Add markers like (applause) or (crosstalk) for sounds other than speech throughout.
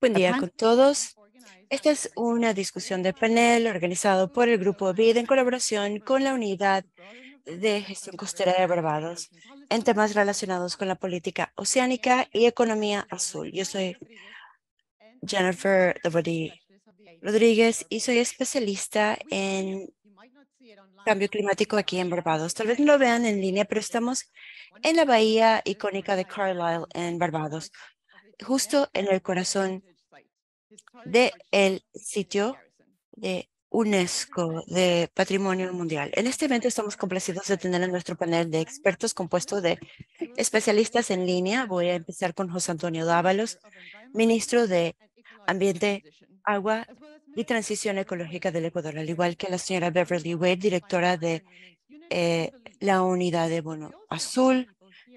Buen día con todos. Esta es una discusión de panel organizado por el Grupo BID en colaboración con la Unidad de Gestión Costera de Barbados en temas relacionados con la política oceánica y economía azul. Yo soy Jennifer Rodríguez y soy especialista en cambio climático aquí en Barbados. Tal vez no lo vean en línea, pero estamos en la bahía icónica de Carlisle en Barbados justo en el corazón del el sitio de UNESCO de Patrimonio Mundial. En este evento estamos complacidos de tener a nuestro panel de expertos compuesto de especialistas en línea. Voy a empezar con José Antonio Dávalos, ministro de Ambiente, Agua y Transición Ecológica del Ecuador, al igual que la señora Beverly Wade, directora de eh, la unidad de Bono Azul,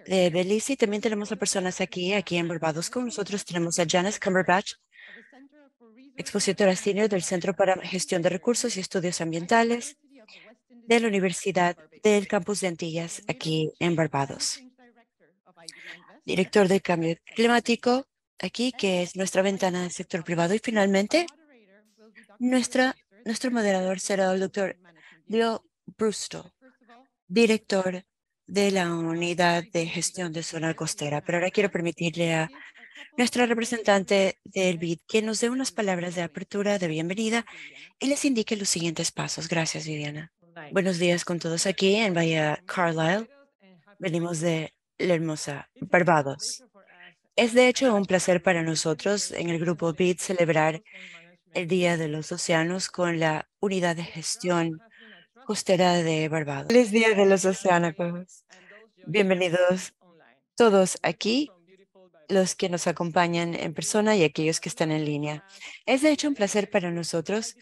de Belice. También tenemos a personas aquí, aquí en Barbados con nosotros. Tenemos a Janice Cumberbatch, expositora senior del Centro para Gestión de Recursos y Estudios Ambientales de la Universidad del Campus de Antillas, aquí en Barbados. Director de Cambio Climático, aquí, que es nuestra ventana del sector privado. Y finalmente, nuestra, nuestro moderador será el doctor Leo Brusto, director de la unidad de gestión de zona costera. Pero ahora quiero permitirle a nuestra representante del BID que nos dé unas palabras de apertura, de bienvenida y les indique los siguientes pasos. Gracias, Viviana. Buenos días con todos aquí en Bahía Carlisle. Venimos de la hermosa Barbados. Es de hecho un placer para nosotros en el grupo BID celebrar el Día de los Océanos con la unidad de gestión costera de Barbados. Feliz Día de los Oceánicos. Bienvenidos todos aquí, los que nos acompañan en persona y aquellos que están en línea. Es de hecho un placer para nosotros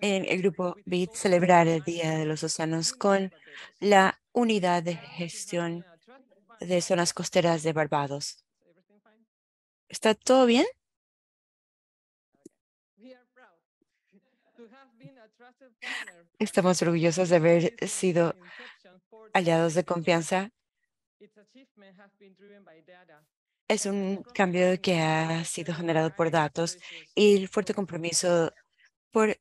en el grupo BIT celebrar el Día de los Océanos con la unidad de gestión de zonas costeras de Barbados. ¿Está todo bien? Estamos orgullosos de haber sido aliados de confianza. Es un cambio que ha sido generado por datos y el fuerte compromiso por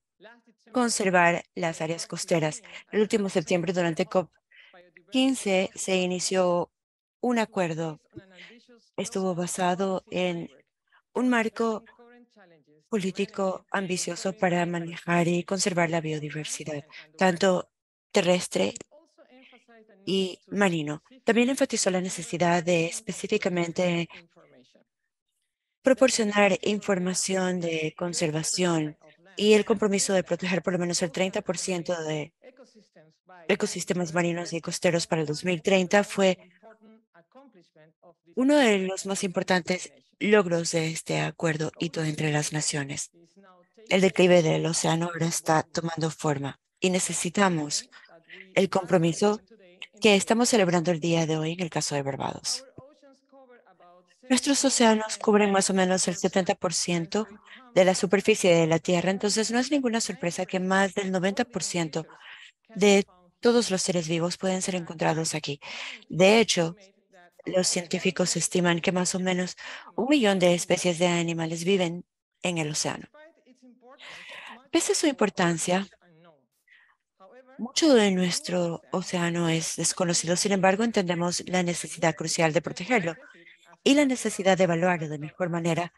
conservar las áreas costeras. El último septiembre, durante COP15, se inició un acuerdo. Estuvo basado en un marco político ambicioso para manejar y conservar la biodiversidad, tanto terrestre y marino. También enfatizó la necesidad de específicamente proporcionar información de conservación y el compromiso de proteger por lo menos el 30% de ecosistemas marinos y costeros para el 2030 fue uno de los más importantes logros de este acuerdo hito entre las naciones, el declive del océano ahora está tomando forma y necesitamos el compromiso que estamos celebrando el día de hoy en el caso de Barbados. Nuestros océanos cubren más o menos el 70% de la superficie de la Tierra, entonces no es ninguna sorpresa que más del 90% de todos los seres vivos pueden ser encontrados aquí. De hecho, los científicos estiman que más o menos un millón de especies de animales viven en el océano. Pese a su importancia, mucho de nuestro océano es desconocido. Sin embargo, entendemos la necesidad crucial de protegerlo y la necesidad de evaluarlo de mejor manera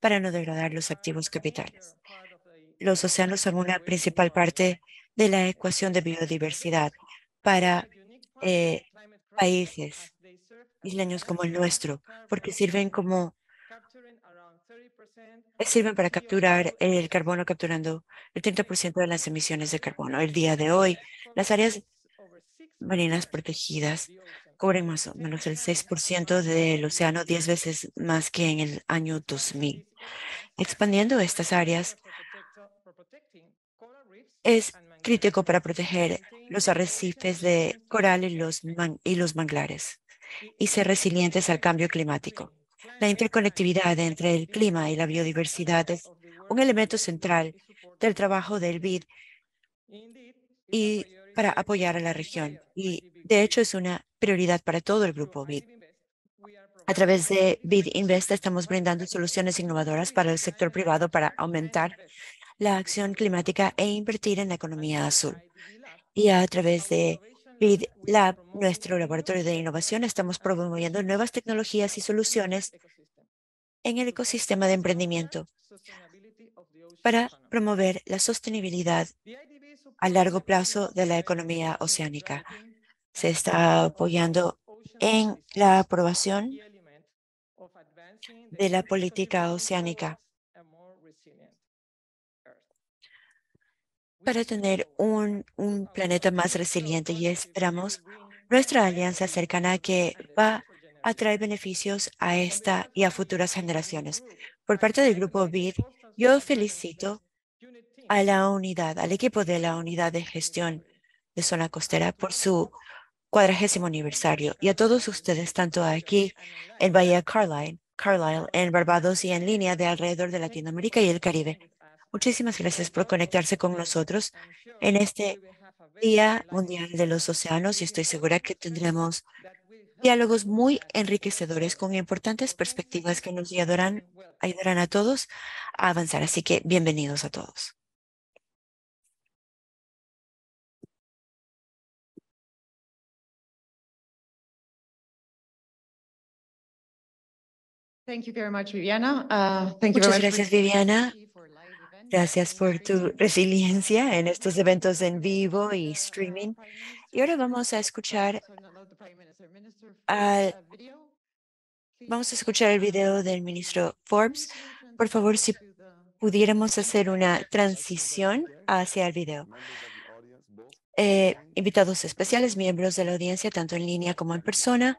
para no degradar los activos capitales. Los océanos son una principal parte de la ecuación de biodiversidad para eh, países isleños como el nuestro, porque sirven como sirven para capturar el carbono, capturando el 30% de las emisiones de carbono. El día de hoy, las áreas marinas protegidas cubren más o menos el 6% del océano, 10 veces más que en el año 2000. Expandiendo estas áreas es crítico para proteger los arrecifes de coral y los, y los manglares y ser resilientes al cambio climático. La interconectividad entre el clima y la biodiversidad es un elemento central del trabajo del BID y para apoyar a la región. Y de hecho es una prioridad para todo el grupo BID. A través de BID Invest estamos brindando soluciones innovadoras para el sector privado para aumentar la acción climática e invertir en la economía azul. Y a través de y la, nuestro laboratorio de innovación estamos promoviendo nuevas tecnologías y soluciones en el ecosistema de emprendimiento para promover la sostenibilidad a largo plazo de la economía oceánica. Se está apoyando en la aprobación de la política oceánica para tener un, planeta más resiliente y esperamos nuestra alianza cercana que va a traer beneficios a esta y a futuras generaciones. Por parte del Grupo BID, yo felicito a la unidad, al equipo de la unidad de gestión de zona costera por su cuadragésimo aniversario y a todos ustedes, tanto aquí en Bahía Carlisle, Carlisle, en Barbados y en línea de alrededor de Latinoamérica y el Caribe. Muchísimas gracias por conectarse con nosotros en este Día Mundial de los Océanos y estoy segura que tendremos diálogos muy enriquecedores con importantes perspectivas que nos ayudarán, ayudarán a todos a avanzar. Así que bienvenidos a todos. Thank you Viviana. Uh, Muchas gracias, Viviana. Gracias por tu resiliencia en estos eventos en vivo y streaming. Y ahora vamos a escuchar vamos a escuchar el video del ministro Forbes. Por favor, si pudiéramos hacer una transición hacia el video. Eh, invitados especiales, miembros de la audiencia, tanto en línea como en persona,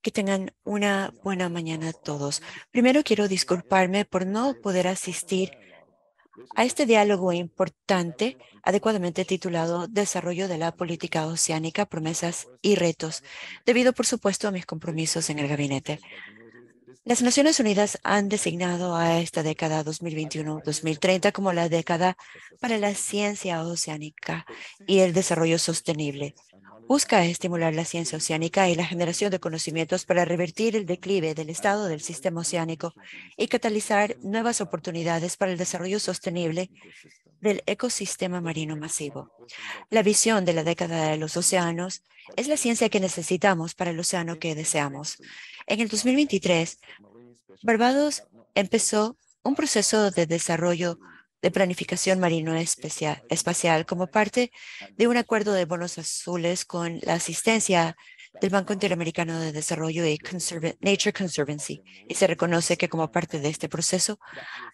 que tengan una buena mañana a todos. Primero quiero disculparme por no poder asistir a este diálogo importante, adecuadamente titulado Desarrollo de la Política Oceánica, Promesas y Retos, debido, por supuesto, a mis compromisos en el gabinete. Las Naciones Unidas han designado a esta década 2021-2030 como la década para la ciencia oceánica y el desarrollo sostenible. Busca estimular la ciencia oceánica y la generación de conocimientos para revertir el declive del estado del sistema oceánico y catalizar nuevas oportunidades para el desarrollo sostenible del ecosistema marino masivo. La visión de la década de los océanos es la ciencia que necesitamos para el océano que deseamos. En el 2023, Barbados empezó un proceso de desarrollo de planificación marino espacial como parte de un acuerdo de bonos azules con la asistencia del Banco Interamericano de Desarrollo y Nature Conservancy. Y se reconoce que como parte de este proceso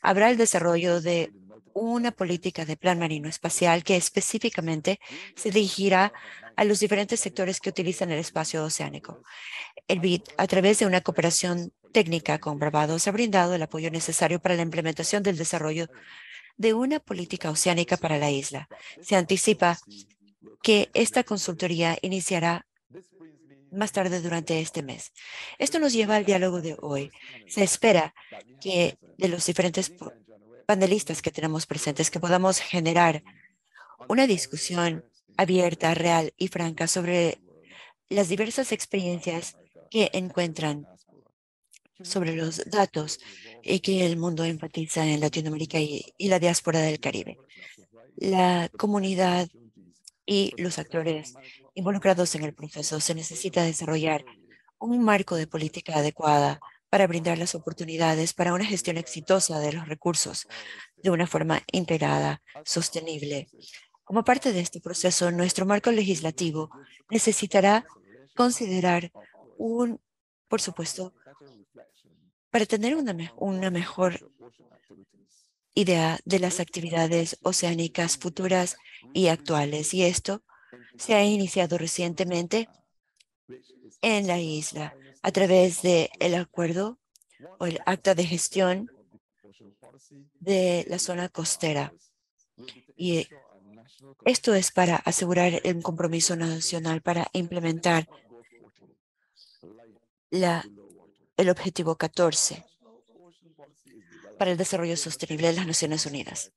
habrá el desarrollo de una política de plan marino espacial que específicamente mm, se dirigirá a los diferentes sectores que utilizan el espacio oceánico. El BID, a través de una cooperación técnica con Barbados, ha brindado el apoyo necesario para la implementación del desarrollo de una política oceánica para la isla. Se anticipa que esta consultoría iniciará más tarde durante este mes. Esto nos lleva al diálogo de hoy. Se espera que de los diferentes panelistas que tenemos presentes, que podamos generar una discusión abierta, real y franca sobre las diversas experiencias que encuentran sobre los datos y que el mundo enfatiza en Latinoamérica y, la diáspora del Caribe. La comunidad y los actores involucrados en el proceso se necesita desarrollar un marco de política adecuada para brindar las oportunidades para una gestión exitosa de los recursos de una forma integrada, sostenible. Como parte de este proceso, nuestro marco legislativo necesitará considerar un, por supuesto, para tener una, una mejor idea de las actividades oceánicas futuras y actuales. Y esto se ha iniciado recientemente en la isla a través del acuerdo o el acta de gestión de la zona costera. Y esto es para asegurar el compromiso nacional para implementar la, el objetivo 14 para el desarrollo sostenible de las Naciones Unidas.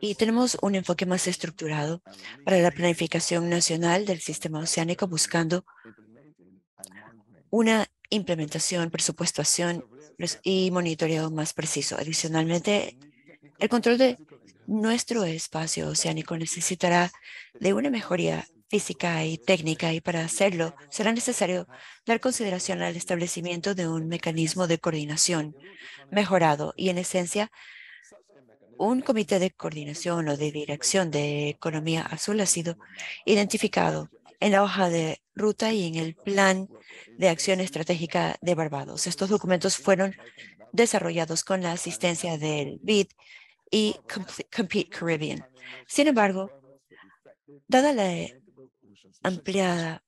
Y tenemos un enfoque más estructurado para la planificación nacional del sistema oceánico buscando una implementación, presupuestación y monitoreo más preciso. Adicionalmente, el control de nuestro espacio oceánico necesitará de una mejoría física y técnica y para hacerlo será necesario dar consideración al establecimiento de un mecanismo de coordinación mejorado y en esencia un comité de coordinación o de dirección de economía azul ha sido identificado en la hoja de ruta y en el plan de acción estratégica de Barbados. Estos documentos fueron desarrollados con la asistencia del BID y Compete Caribbean. Sin embargo, dada la ampliada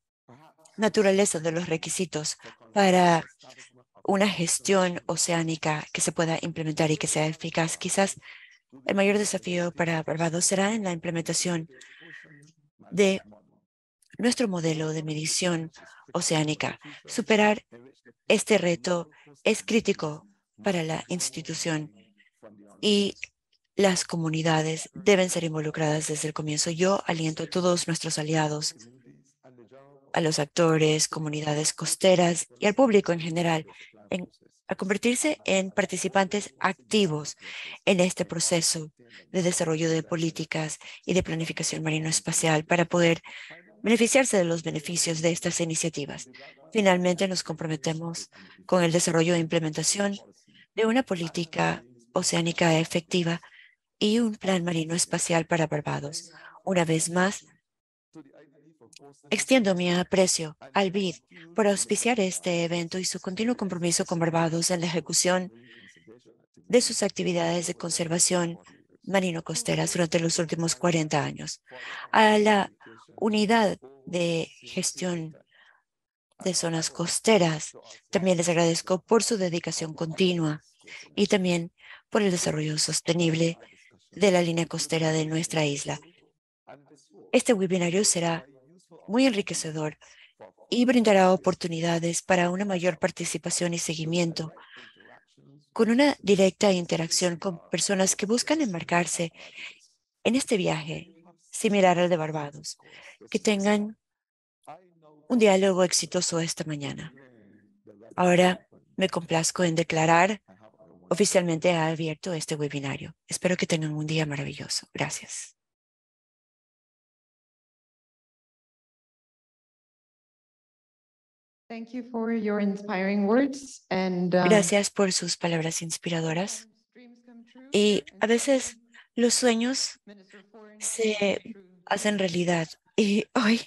naturaleza de los requisitos para una gestión oceánica que se pueda implementar y que sea eficaz, quizás el mayor desafío para Barbados será en la implementación de nuestro modelo de medición oceánica. Superar este reto es crítico para la institución y las comunidades deben ser involucradas desde el comienzo. Yo aliento a todos nuestros aliados, a los actores, comunidades costeras y al público en general, a convertirse en participantes activos en este proceso de desarrollo de políticas y de planificación marino-espacial para poder beneficiarse de los beneficios de estas iniciativas. Finalmente, nos comprometemos con el desarrollo e implementación de una política oceánica efectiva y un plan marino espacial para Barbados. Una vez más, extiendo mi aprecio al BID por auspiciar este evento y su continuo compromiso con Barbados en la ejecución de sus actividades de conservación marino-costeras durante los últimos 40 años. A la unidad de gestión de zonas costeras. También les agradezco por su dedicación continua y también por el desarrollo sostenible de la línea costera de nuestra isla. Este webinario será muy enriquecedor y brindará oportunidades para una mayor participación y seguimiento con una directa interacción con personas que buscan enmarcarse en este viaje similar al de Barbados. Que tengan un diálogo exitoso esta mañana. Ahora me complazco en declarar oficialmente abierto este webinario. Espero que tengan un día maravilloso. Gracias. Um, Gracias por sus palabras inspiradoras. Y a veces los sueños se hacen realidad. Y hoy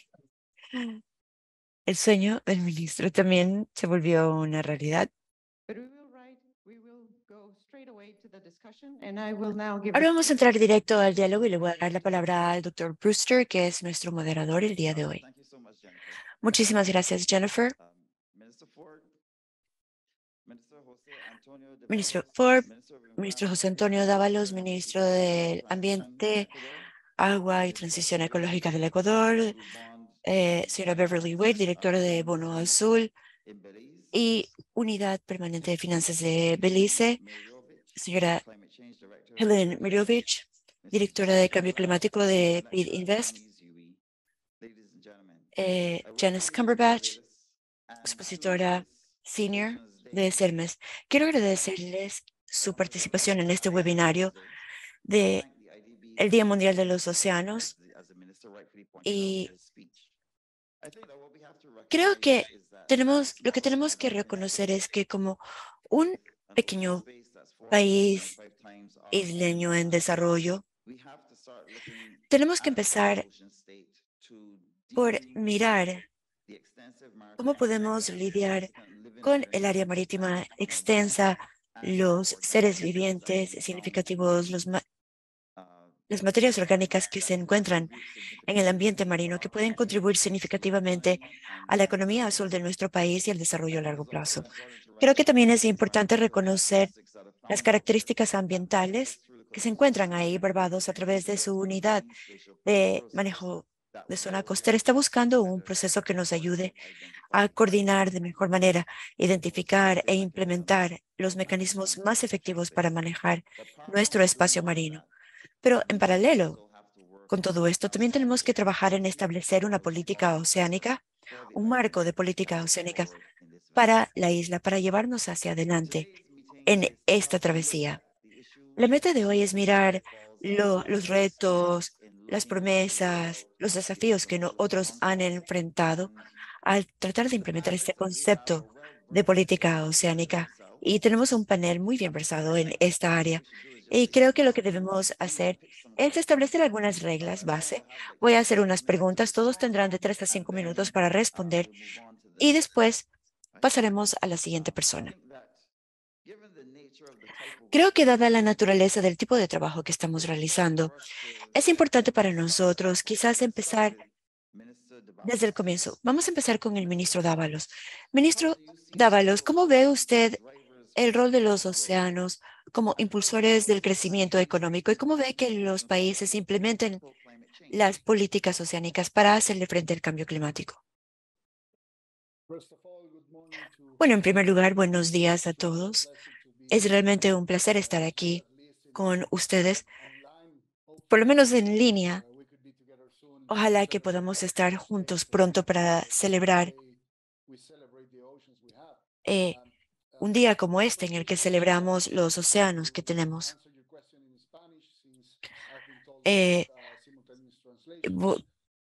el sueño del ministro también se volvió una realidad. Ahora vamos a entrar directo al diálogo y le voy a dar la palabra al doctor Brewster, que es nuestro moderador el día de hoy. Muchísimas gracias, Jennifer. ministro Ford, ministro José Antonio Dávalos, ministro del Ambiente, Agua y Transición Ecológica del Ecuador, eh, señora Beverly Wade, directora de Bono Azul y Unidad Permanente de Finanzas de Belice, señora Helen Mirovich, directora de Cambio Climático de PID Invest, eh, Janice Cumberbatch, expositora senior de Cermes, Quiero agradecerles su participación en este webinario de el Día Mundial de los Océanos. Y creo que tenemos, lo que tenemos que reconocer es que como un pequeño país isleño en desarrollo, tenemos que empezar por mirar cómo podemos lidiar con el área marítima extensa, los seres vivientes significativos, los las materias orgánicas que se encuentran en el ambiente marino que pueden contribuir significativamente a la economía azul de nuestro país y al desarrollo a largo plazo. Creo que también es importante reconocer las características ambientales que se encuentran ahí Barbados a través de su unidad de manejo de zona costera está buscando un proceso que nos ayude a coordinar de mejor manera, identificar e implementar los mecanismos más efectivos para manejar nuestro espacio marino. Pero en paralelo con todo esto, también tenemos que trabajar en establecer una política oceánica, un marco de política oceánica para la isla, para llevarnos hacia adelante en esta travesía. La meta de hoy es mirar los retos, las promesas, los desafíos que otros han enfrentado al tratar de implementar este concepto de política oceánica. Y tenemos un panel muy bien versado en esta área. Y creo que lo que debemos hacer es establecer algunas reglas base. Voy a hacer unas preguntas. Todos tendrán de tres a cinco minutos para responder. Y después pasaremos a la siguiente persona. Creo que dada la naturaleza del tipo de trabajo que estamos realizando, es importante para nosotros quizás empezar desde el comienzo. Vamos a empezar con el ministro Dávalos. Ministro Dávalos, ¿cómo ve usted el rol de los océanos como impulsores del crecimiento económico y cómo ve que los países implementen las políticas oceánicas para hacerle frente al cambio climático? Bueno, en primer lugar, buenos días a todos. Es realmente un placer estar aquí con ustedes, por lo menos en línea. Ojalá que podamos estar juntos pronto para celebrar eh, un día como este en el que celebramos los océanos que tenemos. Eh,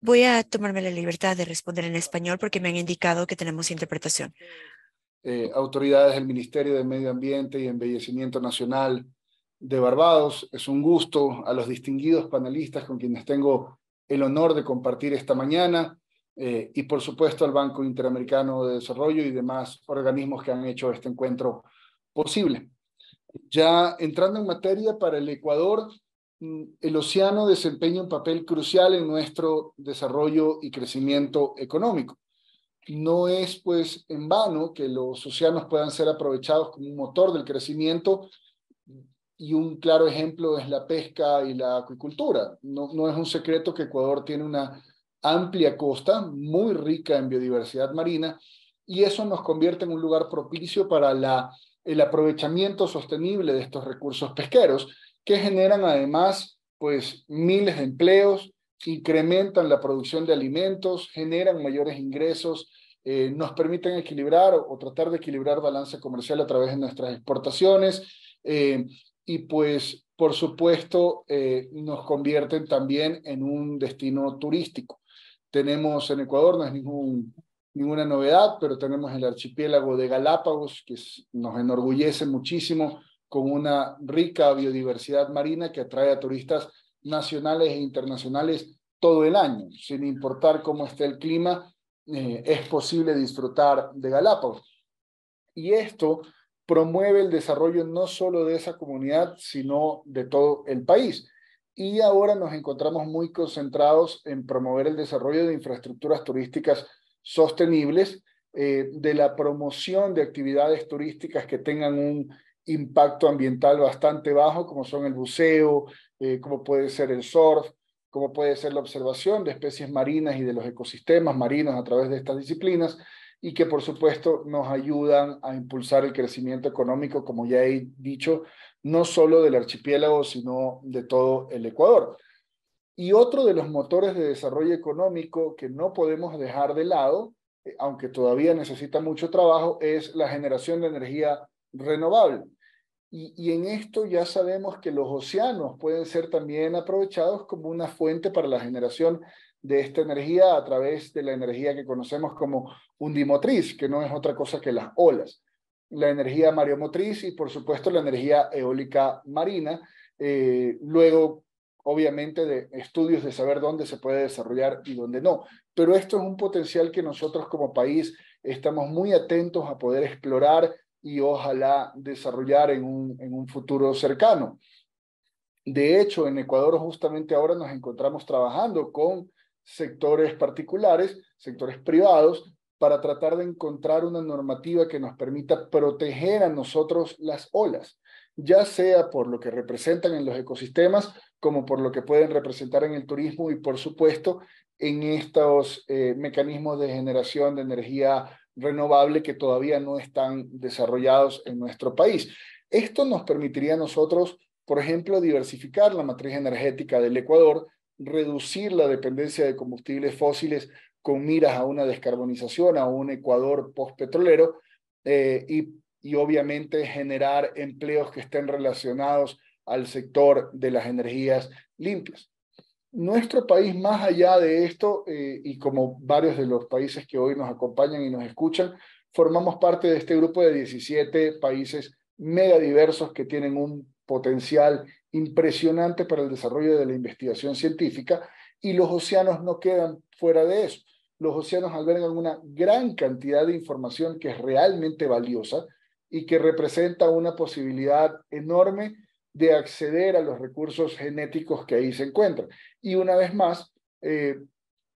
voy a tomarme la libertad de responder en español porque me han indicado que tenemos interpretación. Eh, autoridades del Ministerio de Medio Ambiente y Embellecimiento Nacional de Barbados. Es un gusto a los distinguidos panelistas con quienes tengo el honor de compartir esta mañana eh, y por supuesto al Banco Interamericano de Desarrollo y demás organismos que han hecho este encuentro posible. Ya entrando en materia para el Ecuador, mm, el océano desempeña un papel crucial en nuestro desarrollo y crecimiento económico no es pues en vano que los océanos puedan ser aprovechados como un motor del crecimiento y un claro ejemplo es la pesca y la acuicultura. No, es un secreto que Ecuador tiene una amplia costa muy rica en biodiversidad marina y eso nos convierte en un lugar propicio para el aprovechamiento sostenible de estos recursos pesqueros que generan además pues miles de empleos, incrementan la producción de alimentos, generan mayores ingresos, eh, nos permiten equilibrar o, tratar de equilibrar balance comercial a través de nuestras exportaciones eh, y pues por supuesto eh, nos convierten también en un destino turístico. Tenemos en Ecuador, no es ninguna novedad, pero tenemos el archipiélago de Galápagos, que nos enorgullece muchísimo con una rica biodiversidad marina que atrae a turistas nacionales e internacionales todo el año, sin importar cómo esté el clima, eh, es posible disfrutar de Galápagos. Y esto promueve el desarrollo no solo de esa comunidad, sino de todo el país. Y ahora nos encontramos muy concentrados en promover el desarrollo de infraestructuras turísticas sostenibles, eh, de la promoción de actividades turísticas que tengan un impacto ambiental bastante bajo, como son el buceo, eh, como puede ser el surf, como puede ser la observación de especies marinas y de los ecosistemas marinos a través de estas disciplinas, y que por supuesto nos ayudan a impulsar el crecimiento económico, como ya he dicho, no solo del archipiélago, sino de todo el Ecuador. Y otro de los motores de desarrollo económico que no podemos dejar de lado, eh, aunque todavía necesita mucho trabajo, es la generación de energía renovable. Y, en esto ya sabemos que los océanos pueden ser también aprovechados como una fuente para la generación de esta energía a través de la energía que conocemos como undimotriz, que no es otra cosa que las olas, la energía mareomotriz y por supuesto la energía eólica marina. Eh, luego, obviamente, de estudios de saber dónde se puede desarrollar y dónde no. Pero esto es un potencial que nosotros como país estamos muy atentos a poder explorar, y ojalá desarrollar en un, en un futuro cercano. De hecho, en Ecuador justamente ahora nos encontramos trabajando con sectores particulares, sectores privados, para tratar de encontrar una normativa que nos permita proteger a nosotros las olas, ya sea por lo que representan en los ecosistemas, como por lo que pueden representar en el turismo y, por supuesto, en estos eh, mecanismos de generación de energía renovable que todavía no están desarrollados en nuestro país. Esto nos permitiría a nosotros, por ejemplo, diversificar la matriz energética del Ecuador, reducir la dependencia de combustibles fósiles con miras a una descarbonización, a un Ecuador postpetrolero petrolero eh, y obviamente generar empleos que estén relacionados al sector de las energías limpias. Nuestro país, más allá de esto, eh, y como varios de los países que hoy nos acompañan y nos escuchan, formamos parte de este grupo de 17 países megadiversos que tienen un potencial impresionante para el desarrollo de la investigación científica y los océanos no quedan fuera de eso. Los océanos albergan una gran cantidad de información que es realmente valiosa y que representa una posibilidad enorme de acceder a los recursos genéticos que ahí se encuentran. Y una vez más, eh,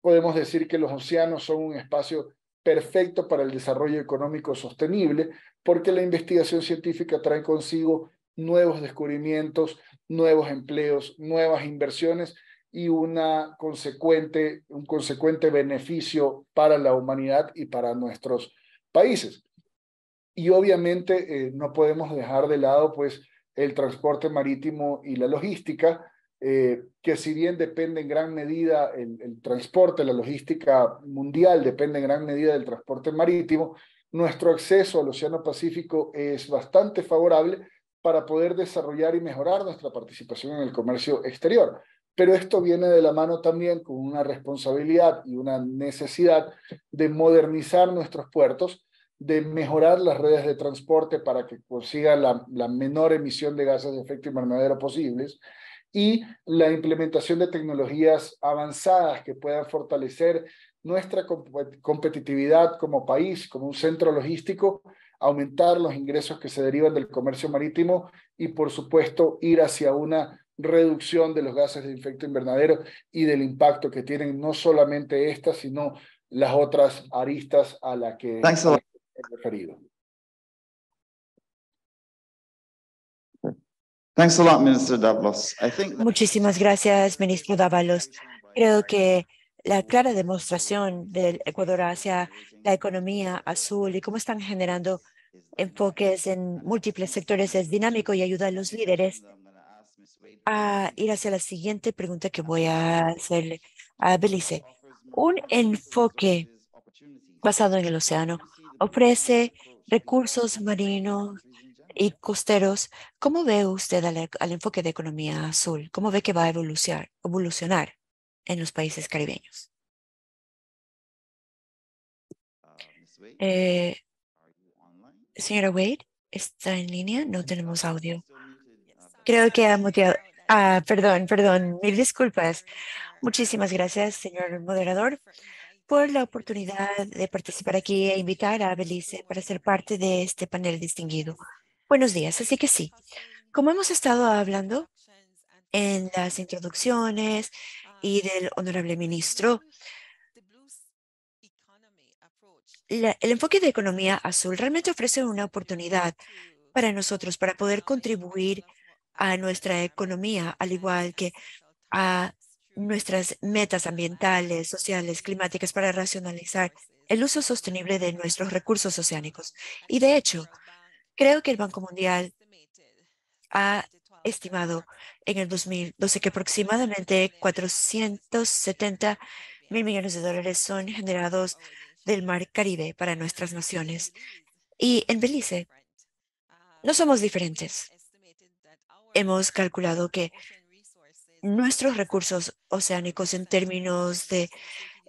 podemos decir que los océanos son un espacio perfecto para el desarrollo económico sostenible, porque la investigación científica trae consigo nuevos descubrimientos, nuevos empleos, nuevas inversiones y una consecuente, un consecuente beneficio para la humanidad y para nuestros países. Y obviamente eh, no podemos dejar de lado pues el transporte marítimo y la logística, eh, que si bien depende en gran medida el, transporte, la logística mundial depende en gran medida del transporte marítimo, nuestro acceso al Océano Pacífico es bastante favorable para poder desarrollar y mejorar nuestra participación en el comercio exterior. Pero esto viene de la mano también con una responsabilidad y una necesidad de modernizar nuestros puertos de mejorar las redes de transporte para que consiga la, menor emisión de gases de efecto invernadero posibles y la implementación de tecnologías avanzadas que puedan fortalecer nuestra competitividad como país, como un centro logístico, aumentar los ingresos que se derivan del comercio marítimo y, por supuesto, ir hacia una reducción de los gases de efecto invernadero y del impacto que tienen no solamente estas, sino las otras aristas a las que... Muchísimas gracias, ministro Davalos. Creo que la clara demostración del Ecuador hacia la economía azul y cómo están generando enfoques en múltiples sectores es dinámico y ayuda a los líderes a ir hacia la siguiente pregunta que voy a hacerle a Belice. Un enfoque basado en el océano ofrece recursos marinos y costeros. ¿Cómo ve usted al, enfoque de economía azul? ¿Cómo ve que va a evolucionar, evolucionar en los países caribeños? Eh, señora Wade, ¿está en línea? No tenemos audio. Creo que ha muteado. Ah, perdón, perdón, mil disculpas. Muchísimas gracias, señor moderador por la oportunidad de participar aquí e invitar a Belice para ser parte de este panel distinguido. Buenos días, así que sí, como hemos estado hablando en las introducciones y del honorable ministro, el enfoque de economía azul realmente ofrece una oportunidad para nosotros para poder contribuir a nuestra economía, al igual que a nuestras metas ambientales, sociales, climáticas para racionalizar el uso sostenible de nuestros recursos oceánicos. Y de hecho, creo que el Banco Mundial ha estimado en el 2012 que aproximadamente 470 mil millones de dólares son generados del mar Caribe para nuestras naciones. Y en Belice no somos diferentes. Hemos calculado que nuestros recursos oceánicos en términos de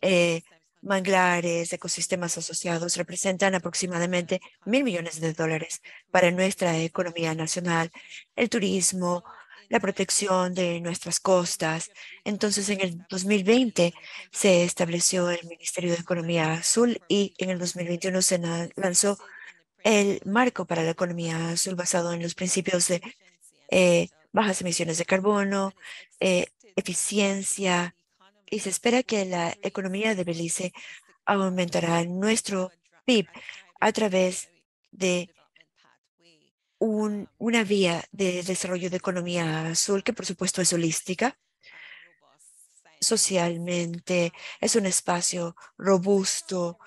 eh, manglares, ecosistemas asociados, representan aproximadamente mil millones de dólares para nuestra economía nacional, el turismo, la protección de nuestras costas. Entonces, en el 2020 se estableció el Ministerio de Economía Azul y en el 2021 se lanzó el marco para la economía azul basado en los principios de eh, bajas emisiones de carbono, eh, eficiencia, y se espera que la economía de Belice aumentará nuestro PIB a través de una vía de desarrollo de economía azul, que por supuesto es holística, socialmente, es un espacio robusto,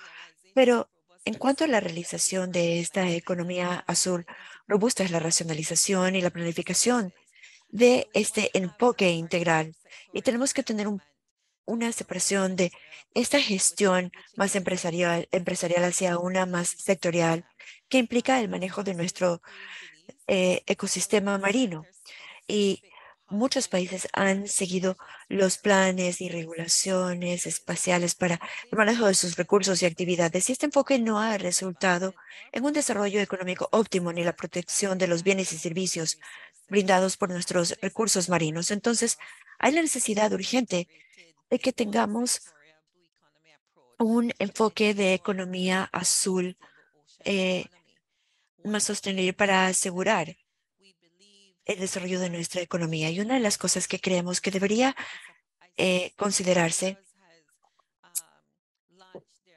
pero en cuanto a la realización de esta economía azul robusta es la racionalización y la planificación de este enfoque integral. Y tenemos que tener una separación de esta gestión más empresarial, empresarial hacia una más sectorial, que implica el manejo de nuestro eh, ecosistema marino. Y muchos países han seguido los planes y regulaciones espaciales para el manejo de sus recursos y actividades. Y este enfoque no ha resultado en un desarrollo económico óptimo ni la protección de los bienes y servicios brindados por nuestros recursos marinos. Entonces, hay la necesidad urgente de que tengamos un enfoque de economía azul eh, más sostenible para asegurar el desarrollo de nuestra economía. Y una de las cosas que creemos que debería eh, considerarse,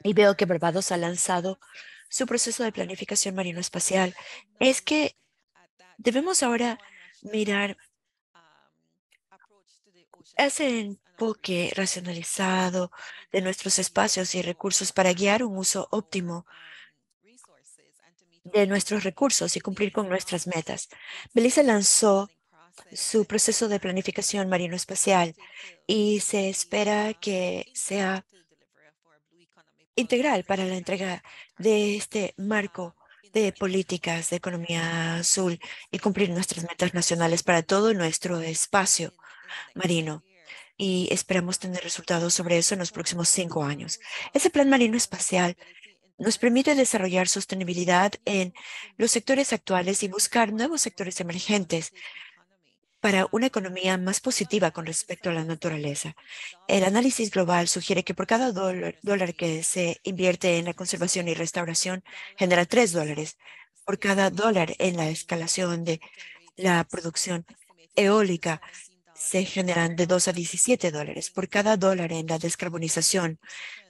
y veo que Barbados ha lanzado su proceso de planificación marino espacial, es que debemos ahora mirar ese enfoque racionalizado de nuestros espacios y recursos para guiar un uso óptimo de nuestros recursos y cumplir con um, nuestras metas. melissa lanzó su proceso de planificación marino-espacial y se espera que sea integral para la entrega de este marco um, de políticas de economía azul y cumplir nuestras metas nacionales para todo nuestro espacio marino. Y esperamos tener resultados sobre eso en los próximos cinco años. Ese plan marino espacial nos permite desarrollar sostenibilidad en los sectores actuales y buscar nuevos sectores emergentes para una economía más positiva con respecto a la naturaleza. El análisis global sugiere que por cada dólar que se invierte en la conservación y restauración genera tres dólares. Por cada dólar en la escalación de la producción eólica se generan de 2 a 17 dólares. Por cada dólar en la descarbonización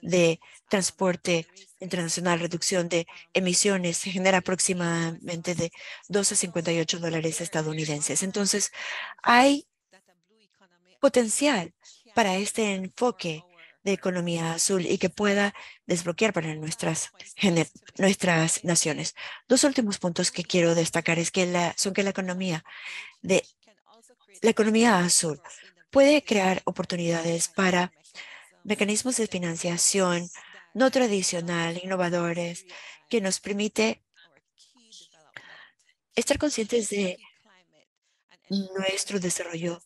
de transporte internacional reducción de emisiones se genera aproximadamente de 12 a 58 dólares estadounidenses. Entonces, hay potencial para este enfoque de economía azul y que pueda desbloquear para nuestras, nuestras naciones. Dos últimos puntos que quiero destacar es que la, son que la economía de la economía azul puede crear oportunidades para mecanismos de financiación no tradicional, innovadores, que nos permite estar conscientes de nuestro desarrollo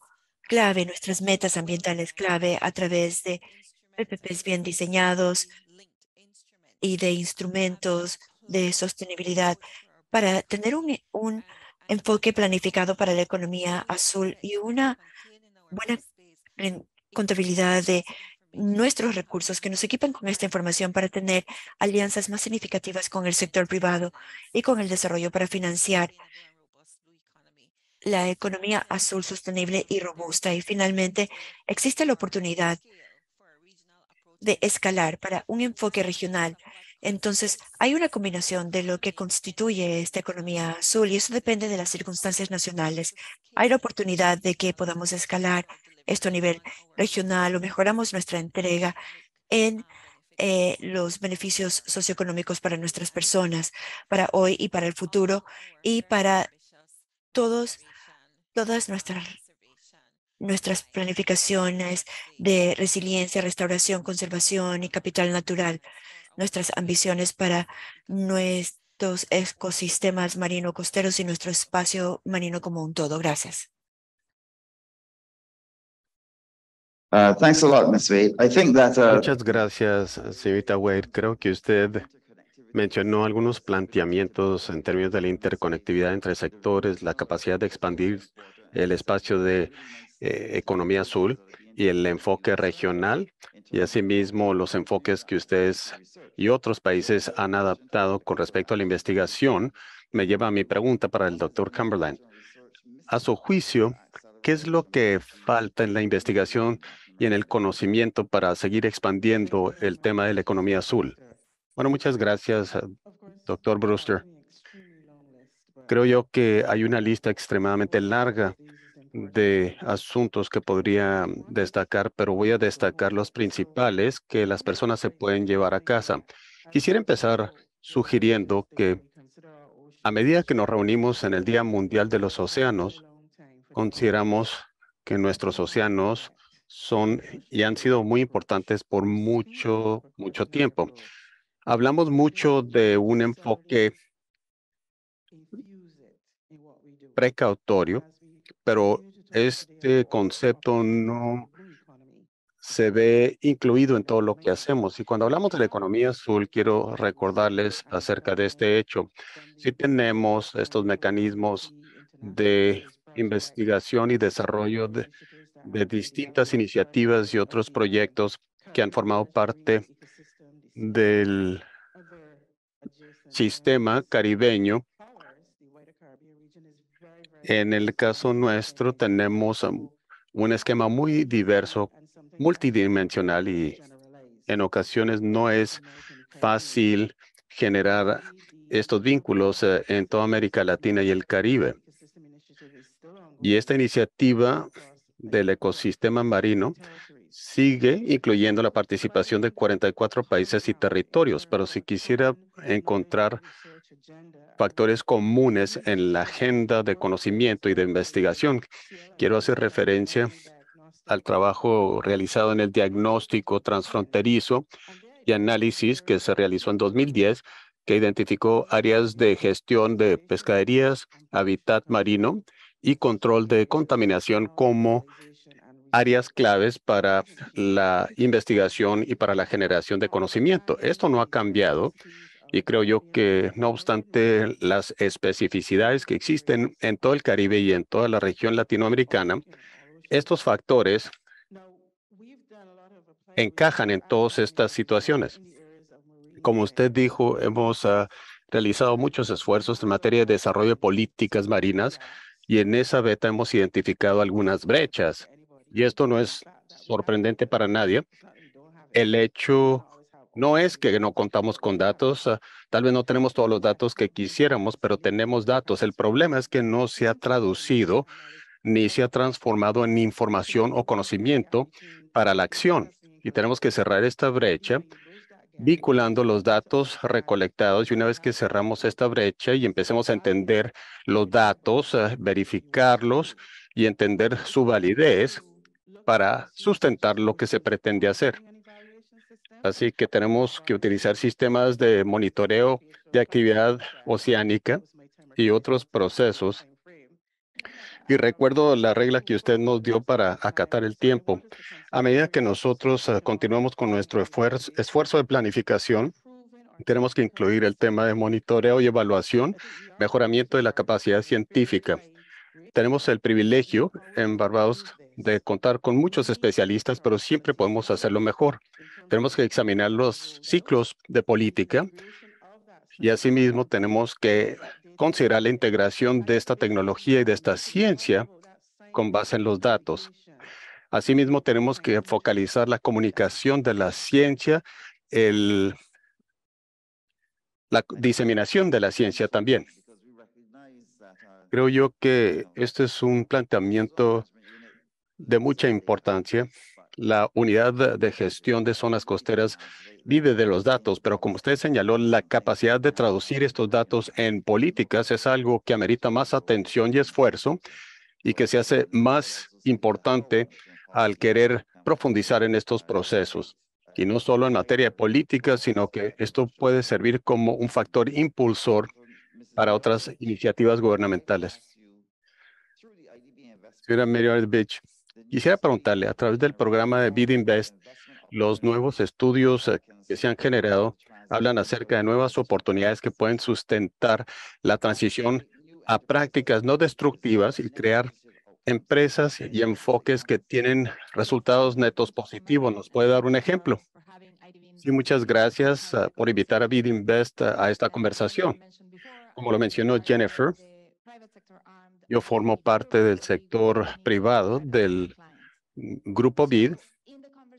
clave, nuestras metas ambientales clave a través de PPPs bien diseñados y de instrumentos de sostenibilidad para tener un, enfoque planificado para la economía azul y una buena contabilidad de nuestros recursos, que nos equipen con esta información para tener alianzas más significativas con el sector privado y con el desarrollo para financiar la economía azul sostenible y robusta. Y finalmente, existe la oportunidad de escalar para un enfoque regional. Entonces, hay una combinación de lo que constituye esta economía azul y eso depende de las circunstancias nacionales. Hay la oportunidad de que podamos escalar esto a nivel regional o mejoramos nuestra entrega en eh, los beneficios socioeconómicos para nuestras personas, para hoy y para el futuro y para todos, todas nuestras nuestras planificaciones de resiliencia, restauración, conservación y capital natural, nuestras ambiciones para nuestros ecosistemas marino-costeros y nuestro espacio marino como un todo. Gracias. Uh, uh, Muchas gracias, señorita Wade. Creo que usted mencionó algunos planteamientos en términos de la interconectividad entre sectores, la capacidad de expandir el espacio de eh, economía azul y el enfoque regional y asimismo los enfoques que ustedes y otros países han adaptado con respecto a la investigación me lleva a mi pregunta para el doctor Cumberland. A su juicio, ¿Qué es lo que falta en la investigación y en el conocimiento para seguir expandiendo el tema de la economía azul? Bueno, muchas gracias, eh, doctor Brewster. Creo yo que hay una lista extremadamente larga de asuntos que podría destacar, pero voy a destacar los principales que las personas se pueden llevar a casa. Quisiera empezar sugiriendo que a medida que nos reunimos en el Día Mundial de los Océanos, consideramos que nuestros océanos son y han sido muy importantes por mucho, mucho tiempo. Hablamos mucho de un enfoque precautorio, pero este concepto no se ve incluido en todo lo que hacemos. Y cuando hablamos de la economía azul, quiero recordarles acerca de este hecho. Si tenemos estos mecanismos de investigación y desarrollo de, distintas iniciativas y otros proyectos que han formado parte del sistema caribeño. En el caso nuestro tenemos un esquema muy diverso, multidimensional y en ocasiones no es fácil generar estos vínculos eh, en toda América Latina y el Caribe. Y esta iniciativa del ecosistema marino sigue incluyendo la participación de 44 países y territorios, pero si quisiera encontrar factores comunes en la agenda de conocimiento y de investigación, quiero hacer referencia al trabajo realizado en el diagnóstico transfronterizo y análisis que se realizó en 2010, que identificó áreas de gestión de pescaderías, hábitat marino, y control de contaminación como áreas claves para la investigación y para la generación de conocimiento. Esto no ha cambiado y creo yo que no obstante las especificidades que existen en todo el Caribe y en toda la región latinoamericana, estos factores encajan en todas estas situaciones. Como usted dijo, hemos ah, realizado muchos esfuerzos en materia de desarrollo de políticas marinas y en esa beta hemos identificado algunas brechas. Y esto no es sorprendente para nadie. El hecho no es que no contamos con datos, ah, tal vez no tenemos todos los datos que quisiéramos, pero tenemos datos. El problema es que no se ha traducido ni se ha transformado en información o conocimiento para la acción. Y tenemos que cerrar esta brecha vinculando los datos recolectados y una vez que cerramos esta brecha y empecemos a entender los datos, eh, verificarlos y entender su validez para sustentar lo que se pretende hacer. Así que tenemos que utilizar sistemas de monitoreo de actividad oceánica y otros procesos y recuerdo la regla que usted nos dio para acatar el tiempo. A medida que nosotros eh, continuamos con nuestro esfuerzo de planificación, tenemos que incluir el tema de monitoreo y evaluación, mejoramiento de la capacidad científica. Tenemos el privilegio en Barbados de contar con muchos especialistas, pero siempre podemos hacerlo mejor. Tenemos que examinar los ciclos de política y asimismo tenemos que considerar la integración de esta tecnología y de esta ciencia con base en los datos. Asimismo, tenemos que focalizar la comunicación de la ciencia, la diseminación de la ciencia también. Creo yo que este es un planteamiento de mucha importancia la unidad de gestión de zonas costeras vive de los datos, pero como usted señaló, la capacidad de traducir estos datos en políticas es algo que amerita más atención y esfuerzo y que se hace más importante al querer profundizar en estos procesos. Y no solo en materia de política, sino que esto puede servir como un factor impulsor para otras iniciativas gubernamentales. Quisiera preguntarle, a través del programa de Bid Invest, los nuevos estudios eh, que se han generado hablan acerca de nuevas oportunidades que pueden sustentar la transición a prácticas no destructivas y crear empresas y enfoques que tienen resultados netos positivos. ¿Nos puede dar un ejemplo? Sí, muchas gracias ah, por invitar a Bid Invest a esta conversación. Como lo mencionó Jennifer, yo formo parte del sector privado del grupo BID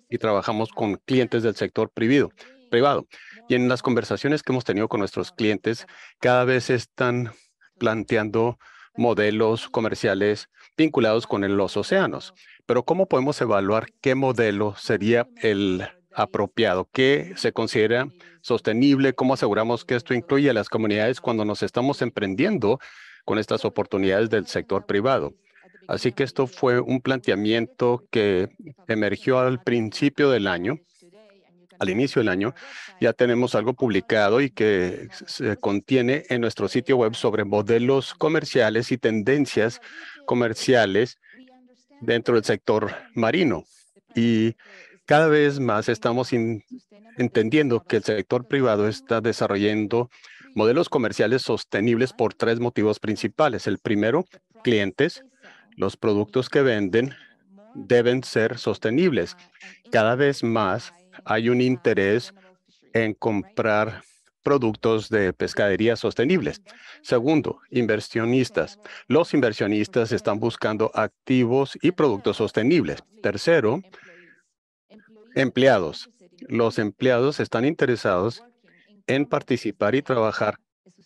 y trabajamos con clientes del sector privado, privado. Y en las conversaciones que hemos tenido con nuestros clientes, cada vez están planteando modelos comerciales vinculados con los océanos. Pero ¿cómo podemos evaluar qué modelo sería el apropiado, qué se considera sostenible, cómo aseguramos que esto incluye a las comunidades cuando nos estamos emprendiendo con estas oportunidades del sector privado. Así que esto fue un planteamiento que emergió al principio del año, al inicio del año. Ya tenemos algo publicado y que se contiene en nuestro sitio web sobre modelos comerciales y tendencias comerciales dentro del sector marino. Y cada vez más estamos entendiendo que el sector privado está desarrollando Modelos comerciales sostenibles por tres motivos principales. El primero, clientes. Los productos que venden deben ser sostenibles. Cada vez más hay un interés en comprar productos de pescadería sostenibles. Segundo, inversionistas. Los inversionistas están buscando activos y productos sostenibles. Tercero, empleados. Los empleados están interesados en participar y trabajar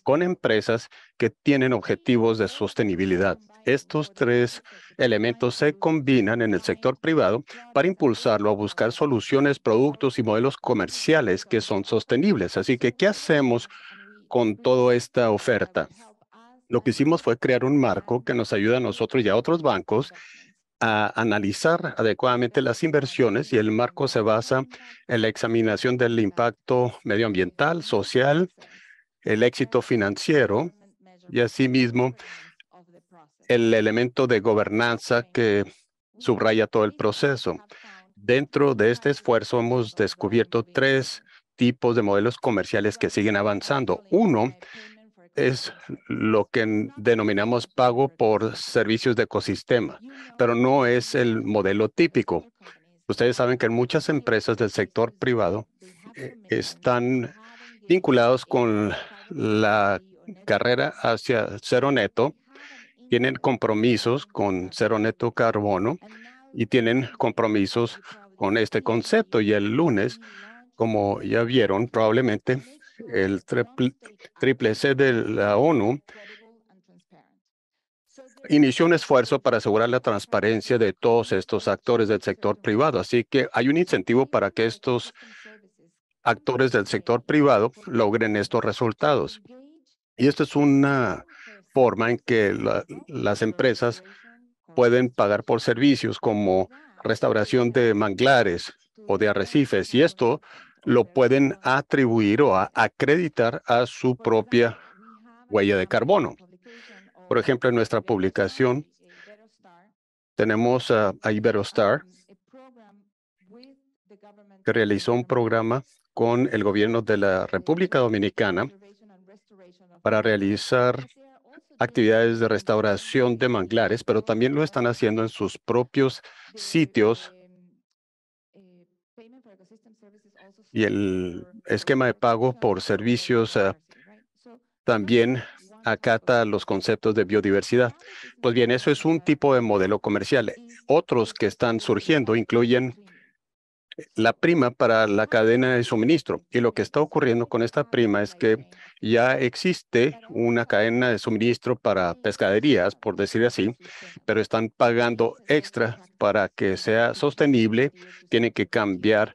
con empresas que tienen objetivos de sostenibilidad. Estos tres elementos se combinan en el sector privado para impulsarlo a buscar soluciones, productos y modelos comerciales que son sostenibles. Así que, ¿qué hacemos con toda esta oferta? Lo que hicimos fue crear un marco que nos ayuda a nosotros y a otros bancos a analizar adecuadamente las inversiones y el marco se basa en la examinación del impacto medioambiental, social, el éxito financiero y asimismo el elemento de gobernanza que subraya todo el proceso. Dentro de este esfuerzo hemos descubierto tres tipos de modelos comerciales que siguen avanzando. Uno es lo que denominamos pago por servicios de ecosistema, pero no es el modelo típico. Ustedes saben que muchas empresas del sector privado eh, están vinculados con la carrera hacia cero neto, tienen compromisos con cero neto carbono y tienen compromisos con este concepto. Y el lunes, como ya vieron, probablemente el triple, C de la ONU inició un esfuerzo para asegurar la transparencia de todos estos actores del sector privado. Así que hay un incentivo para que estos actores del sector privado logren estos resultados. Y esto es una forma en que las empresas pueden pagar por servicios como restauración de manglares o de arrecifes. Y esto lo pueden atribuir o a acreditar a su propia huella de carbono. Por ejemplo, en nuestra publicación tenemos a, a Iberostar, que realizó un programa con el gobierno de la República Dominicana para realizar actividades de restauración de manglares, pero también lo están haciendo en sus propios sitios y el esquema de pago por servicios también acata los conceptos de biodiversidad. Pues bien, eso es un tipo de modelo comercial. Otros que están surgiendo incluyen la prima para la cadena de suministro. Y lo que está ocurriendo con esta prima es que ya existe una cadena de suministro para pescaderías, por decir así, pero están pagando extra para que sea sostenible. Tienen que cambiar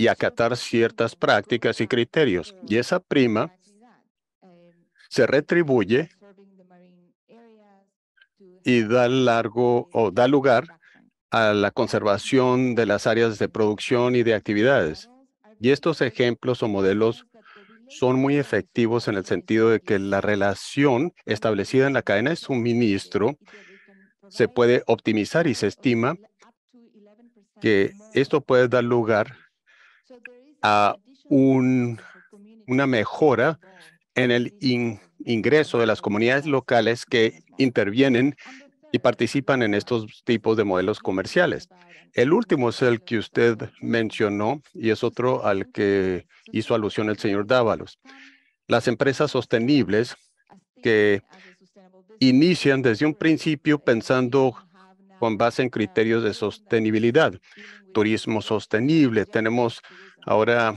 y acatar ciertas prácticas y criterios. Y esa prima se retribuye y da largo o da lugar a la conservación de las áreas de producción y de actividades. Y estos ejemplos o modelos son muy efectivos en el sentido de que la relación establecida en la cadena de suministro se puede optimizar y se estima que esto puede dar lugar a una mejora en el ingreso de las comunidades locales que intervienen y participan en estos tipos de modelos comerciales. El último es el que usted mencionó y es otro al que hizo alusión el señor Dávalos. Las empresas sostenibles que inician desde un principio pensando con base en criterios de sostenibilidad. Turismo sostenible, tenemos ahora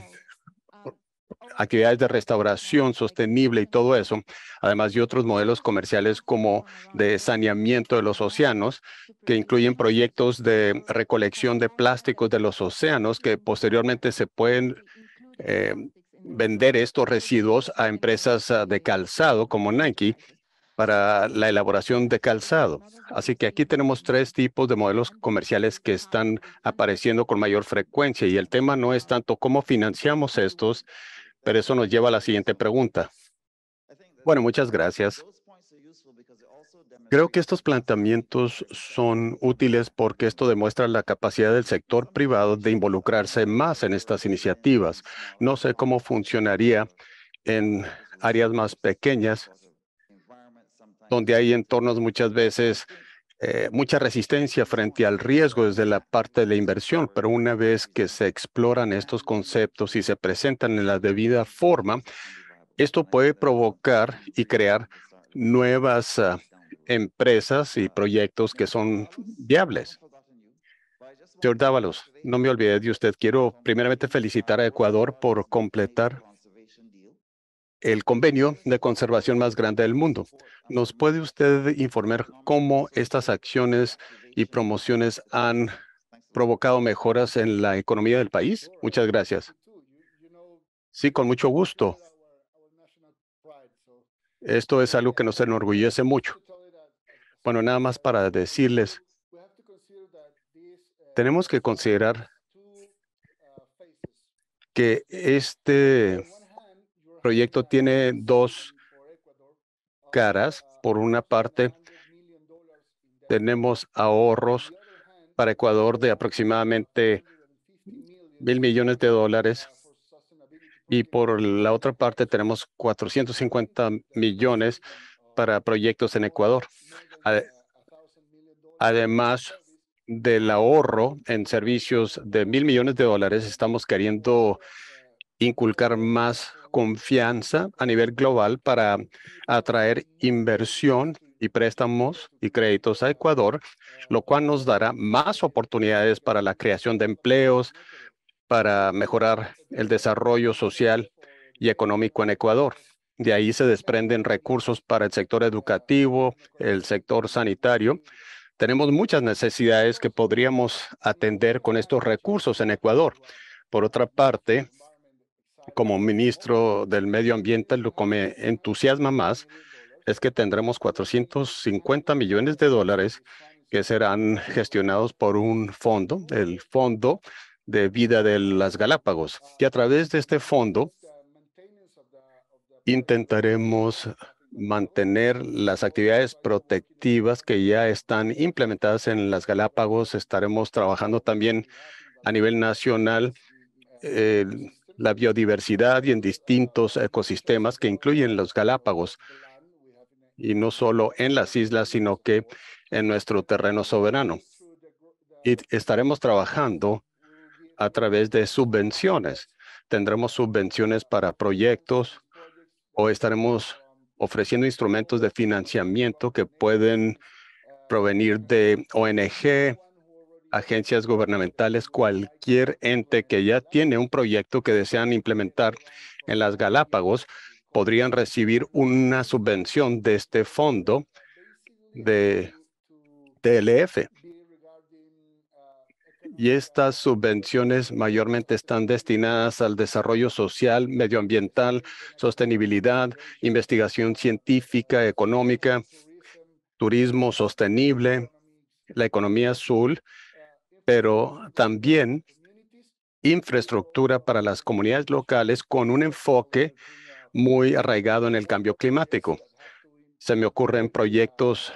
actividades de restauración sostenible y todo eso, además de otros modelos comerciales como de saneamiento de los océanos, que incluyen proyectos de recolección de plásticos de los océanos que posteriormente se pueden eh, vender estos residuos a empresas ah, de calzado como Nike para la elaboración de calzado. Así que aquí tenemos tres tipos de modelos comerciales que están apareciendo con mayor frecuencia y el tema no es tanto cómo financiamos estos, pero eso nos lleva a la siguiente pregunta. Bueno, muchas gracias. Creo que estos planteamientos son útiles porque esto demuestra la capacidad del sector privado de involucrarse más en estas iniciativas. No sé cómo funcionaría en áreas más pequeñas, donde hay entornos muchas veces eh, mucha resistencia frente al riesgo desde la parte de la inversión, pero una vez que se exploran estos conceptos y se presentan en la debida forma, esto puede provocar y crear nuevas ah, empresas y proyectos que son viables. Señor Dávalos, no me olvide de usted. Quiero primeramente felicitar a Ecuador por completar el convenio de conservación más grande del mundo. ¿Nos puede usted informar cómo estas acciones y promociones han provocado mejoras en la economía del país? Muchas gracias. Sí, con mucho gusto. Esto es algo que nos enorgullece mucho. Bueno, nada más para decirles, tenemos que considerar que este proyecto tiene dos caras. Por una parte, tenemos ahorros para Ecuador de aproximadamente mil millones de dólares. Y por la otra parte, tenemos 450 millones para proyectos en Ecuador. Además del ahorro en servicios de mil millones de dólares, estamos queriendo inculcar más confianza a nivel global para atraer inversión y préstamos y créditos a Ecuador, lo cual nos dará más oportunidades para la creación de empleos, para mejorar el desarrollo social y económico en Ecuador. De ahí se desprenden recursos para el sector educativo, el sector sanitario. Tenemos muchas necesidades que podríamos atender con estos recursos en Ecuador. Por otra parte, como ministro del medio ambiente, lo que me entusiasma más es que tendremos 450 millones de dólares que serán gestionados por un fondo, el Fondo de Vida de las Galápagos. Y a través de este fondo intentaremos mantener las actividades protectivas que ya están implementadas en las Galápagos. Estaremos trabajando también a nivel nacional eh, la biodiversidad y en distintos ecosistemas que incluyen los Galápagos, y no solo en las islas, sino que en nuestro terreno soberano. Y estaremos trabajando a través de subvenciones. Tendremos subvenciones para proyectos o estaremos ofreciendo instrumentos de financiamiento que pueden provenir de ONG, agencias gubernamentales, cualquier ente que ya tiene un proyecto que desean implementar en las Galápagos, podrían recibir una subvención de este fondo de TLF. Y estas subvenciones mayormente están destinadas al desarrollo social, medioambiental, sostenibilidad, investigación científica, económica, turismo sostenible, la economía azul pero también infraestructura para las comunidades locales con un enfoque muy arraigado en el cambio climático. Se me ocurren proyectos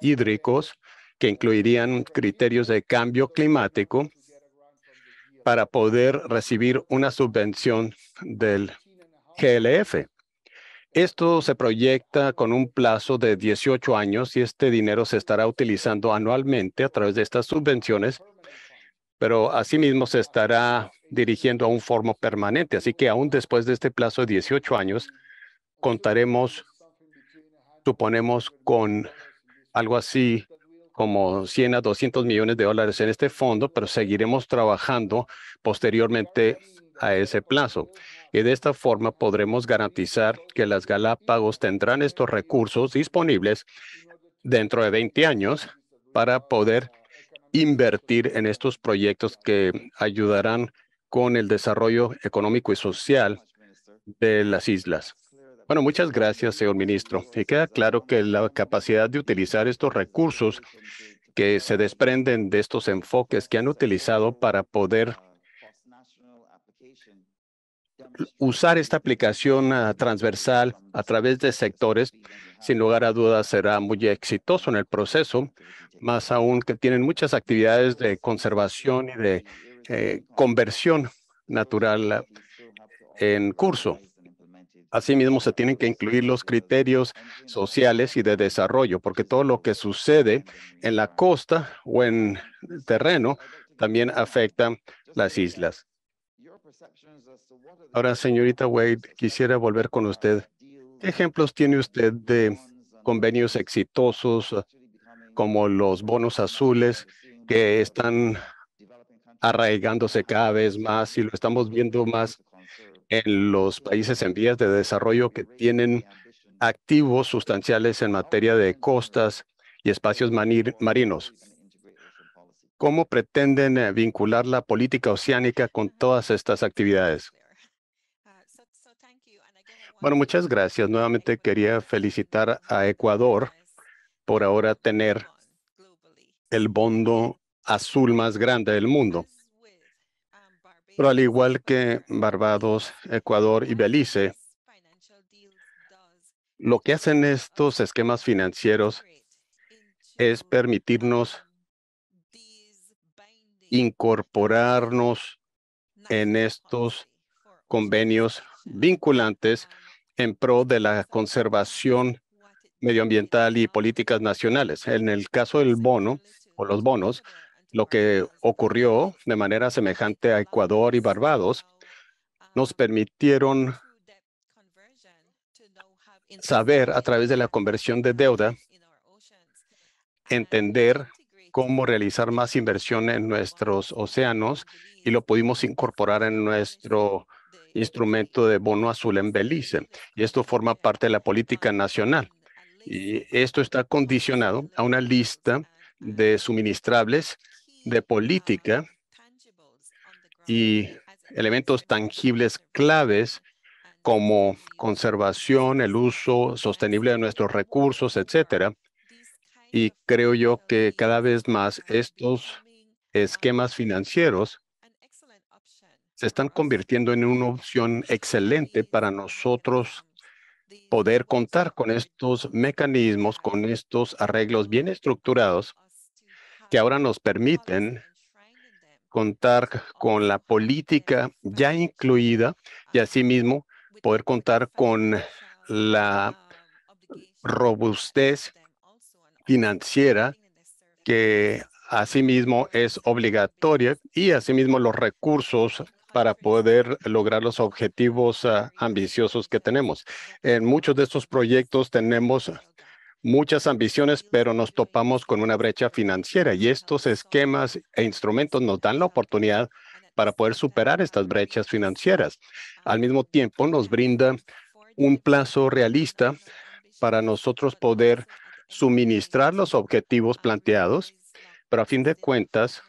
hídricos que incluirían criterios de cambio climático para poder recibir una subvención del GLF. Esto se proyecta con un plazo de 18 años y este dinero se estará utilizando anualmente a través de estas subvenciones pero asimismo se estará dirigiendo a un formo permanente. Así que aún después de este plazo de 18 años, contaremos, suponemos, con algo así como 100 a 200 millones de dólares en este fondo, pero seguiremos trabajando posteriormente a ese plazo. Y de esta forma podremos garantizar que las Galápagos tendrán estos recursos disponibles dentro de 20 años para poder invertir en estos proyectos que ayudarán con el desarrollo económico y social de las islas. Bueno, muchas gracias, señor ministro. Y queda claro que la capacidad de utilizar estos recursos que se desprenden de estos enfoques que han utilizado para poder usar esta aplicación ah, transversal a través de sectores, sin lugar a dudas, será muy exitoso en el proceso, más aún que tienen muchas actividades de conservación y de eh, conversión natural ah, en curso. Asimismo, se tienen que incluir los criterios sociales y de desarrollo, porque todo lo que sucede en la costa o en terreno también afecta las islas. Ahora, señorita Wade, quisiera volver con usted. ¿Qué ejemplos tiene usted de convenios exitosos ah, como los bonos azules que están arraigándose cada vez más y lo estamos viendo más en los países en vías de desarrollo que tienen activos sustanciales en materia de costas y espacios marinos. ¿Cómo pretenden eh, vincular la política oceánica con todas estas actividades? Bueno, muchas gracias. Nuevamente quería felicitar a Ecuador por ahora tener el bondo azul más grande del mundo. Pero al igual que Barbados, Ecuador y Belice, lo que hacen estos esquemas financieros es permitirnos incorporarnos en estos convenios vinculantes en pro de la conservación medioambiental y políticas nacionales. En el caso del bono o los bonos, lo que ocurrió de manera semejante a Ecuador y Barbados nos um, permitieron saber a través de la conversión de deuda, entender cómo realizar más inversión en nuestros océanos y lo pudimos incorporar en nuestro instrumento de bono azul en Belice. Y esto forma parte de la política nacional. Y esto está condicionado a una lista de suministrables de política y elementos tangibles claves como conservación, el uso sostenible de nuestros recursos, etcétera, y creo yo que cada vez más estos esquemas financieros se están convirtiendo en una opción excelente para nosotros poder contar con estos mecanismos, con estos arreglos bien estructurados que ahora nos permiten contar con la política ya incluida y asimismo poder contar con la robustez financiera que asimismo es obligatoria y asimismo los recursos para poder lograr los objetivos ah, ambiciosos que tenemos. En muchos de estos proyectos tenemos muchas ambiciones, pero nos topamos con una brecha financiera y estos esquemas e instrumentos nos dan la oportunidad para poder superar estas brechas financieras. Al mismo tiempo, nos brinda un plazo realista para nosotros poder suministrar los objetivos planteados, pero a fin de cuentas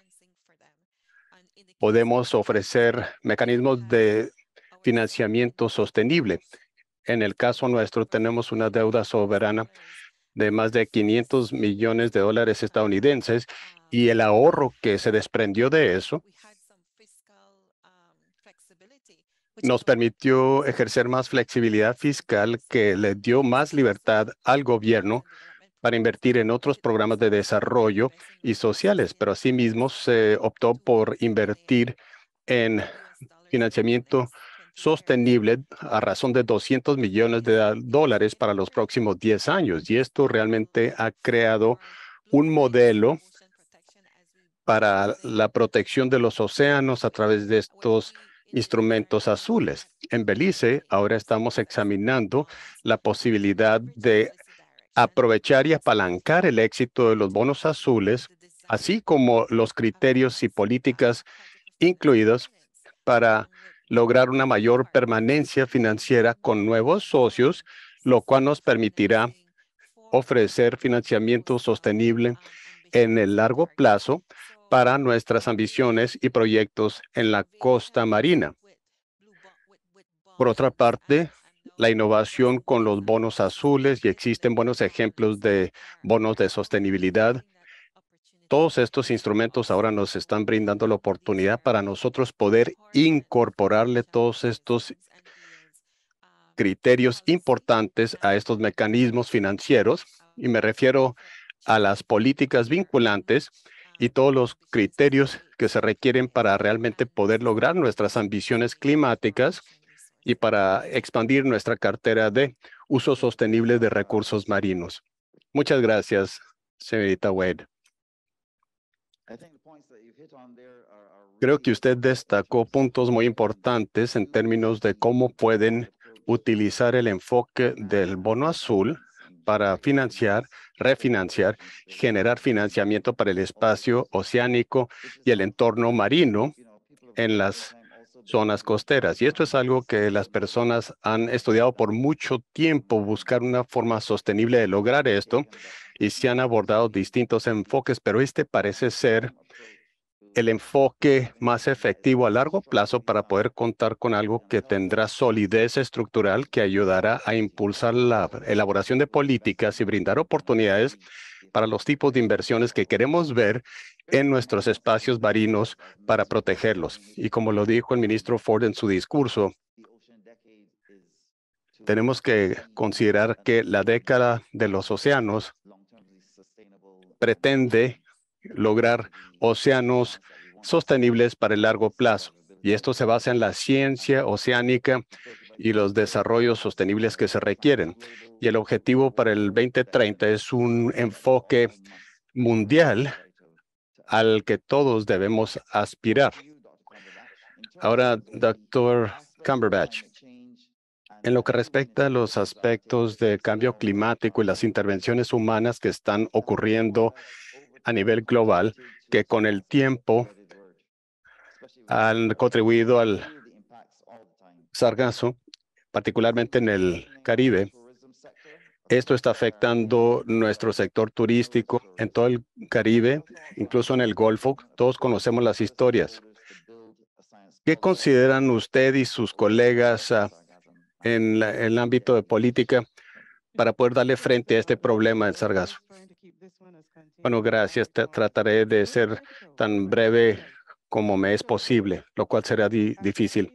podemos ofrecer mecanismos de financiamiento sostenible. En el caso nuestro tenemos una deuda soberana de más de 500 millones de dólares estadounidenses y el ahorro que se desprendió de eso nos permitió ejercer más flexibilidad fiscal que le dio más libertad al gobierno para invertir en otros programas de desarrollo y sociales, pero asimismo se optó por invertir en financiamiento sostenible a razón de 200 millones de dólares para los próximos 10 años. Y esto realmente ha creado un modelo para la protección de los océanos a través de estos instrumentos azules. En Belice ahora estamos examinando la posibilidad de aprovechar y apalancar el éxito de los bonos azules, así como los criterios y políticas incluidos para lograr una mayor permanencia financiera con nuevos socios, lo cual nos permitirá ofrecer financiamiento sostenible en el largo plazo para nuestras ambiciones y proyectos en la costa marina. Por otra parte, la innovación con los bonos azules y existen buenos ejemplos de bonos de sostenibilidad. Todos estos instrumentos ahora nos están brindando la oportunidad para nosotros poder incorporarle todos estos criterios importantes a estos mecanismos financieros y me refiero a las políticas vinculantes y todos los criterios que se requieren para realmente poder lograr nuestras ambiciones climáticas y para expandir nuestra cartera de uso sostenible de recursos marinos. Muchas gracias, señorita Wade. Creo que usted destacó puntos muy importantes en términos de cómo pueden utilizar el enfoque del bono azul para financiar, refinanciar, generar financiamiento para el espacio oceánico y el entorno marino en las zonas costeras. Y esto es algo que las personas han estudiado por mucho tiempo, buscar una forma sostenible de lograr esto, y se han abordado distintos enfoques, pero este parece ser el enfoque más efectivo a largo plazo para poder contar con algo que tendrá solidez estructural que ayudará a impulsar la elaboración de políticas y brindar oportunidades para los tipos de inversiones que queremos ver en nuestros espacios marinos para protegerlos. Y como lo dijo el ministro Ford en su discurso, tenemos que considerar que la década de los océanos pretende lograr océanos sostenibles para el largo plazo. Y esto se basa en la ciencia oceánica y los desarrollos sostenibles que se requieren. Y el objetivo para el 2030 es un enfoque mundial al que todos debemos aspirar. Ahora, doctor Cumberbatch, en lo que respecta a los aspectos de cambio climático y las intervenciones humanas que están ocurriendo a nivel global, que con el tiempo han contribuido al sargazo particularmente en el Caribe. Esto está afectando nuestro sector turístico en todo el Caribe, incluso en el Golfo. Todos conocemos las historias. ¿Qué consideran usted y sus colegas ah, en, el ámbito de política para poder darle frente a este problema del sargazo? Bueno, gracias. trataré de ser tan breve como me es posible, lo cual será difícil.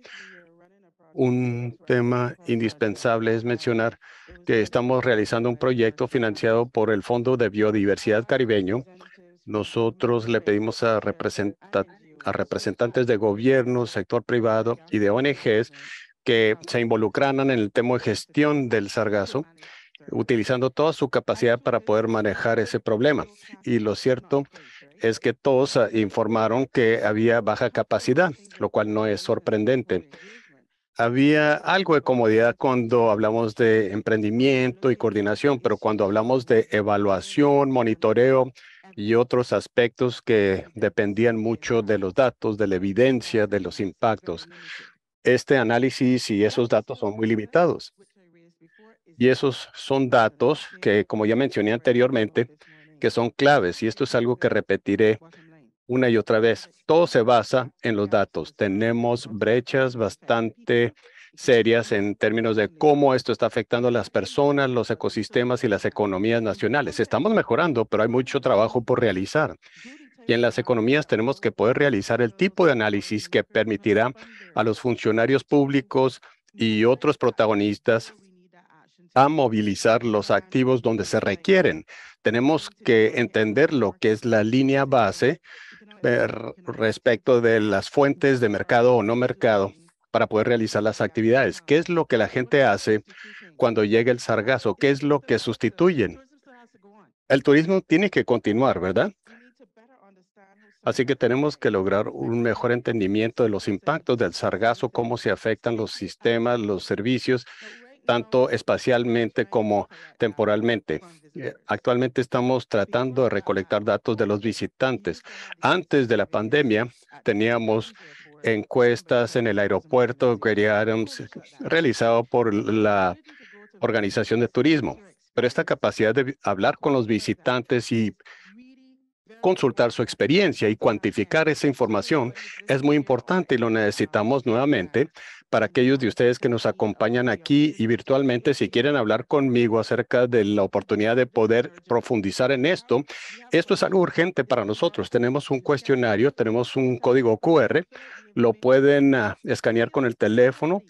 Un tema indispensable es mencionar que estamos realizando un proyecto financiado por el Fondo de Biodiversidad Caribeño. Nosotros le pedimos a, representantes de gobierno, sector privado y de ONGs que se involucraran en el tema de gestión del sargazo utilizando toda su capacidad para poder manejar ese problema. Y lo cierto es que todos ah, informaron que había baja capacidad, lo cual no es sorprendente había algo de comodidad cuando hablamos de emprendimiento y coordinación, pero cuando hablamos de evaluación, monitoreo y otros aspectos que dependían mucho de los datos, de la evidencia, de los impactos, este análisis y esos datos son muy limitados. Y esos son datos que, como ya mencioné anteriormente, que son claves. Y esto es algo que repetiré una y otra vez. Todo se basa en los datos. Tenemos brechas bastante serias en términos de cómo esto está afectando a las personas, los ecosistemas y las economías nacionales. Estamos mejorando, pero hay mucho trabajo por realizar. Y en las economías tenemos que poder realizar el tipo de análisis que permitirá a los funcionarios públicos y otros protagonistas a movilizar los activos donde se requieren. Tenemos que entender lo que es la línea base respecto de las fuentes de mercado o no mercado para poder realizar las actividades. ¿Qué es lo que la gente hace pues cuando llega el sargazo? Pues ¿Qué es lo que sustituyen? El turismo tiene que continuar, ¿verdad? Así que tenemos que lograr un mejor entendimiento de los impactos del sargazo, cómo se afectan los sistemas, los servicios tanto espacialmente como temporalmente. Eh, actualmente estamos tratando de recolectar datos de los visitantes. Antes de la pandemia teníamos encuestas en el aeropuerto Gary Adams realizado por la Organización de Turismo, pero esta capacidad de hablar con los visitantes y consultar su experiencia y cuantificar esa información es muy importante y lo necesitamos nuevamente para aquellos de ustedes que nos acompañan aquí y virtualmente, si quieren hablar conmigo acerca de la oportunidad de poder profundizar en esto, esto es algo urgente para nosotros. Tenemos un cuestionario, tenemos un código QR, lo pueden ah, escanear con el teléfono,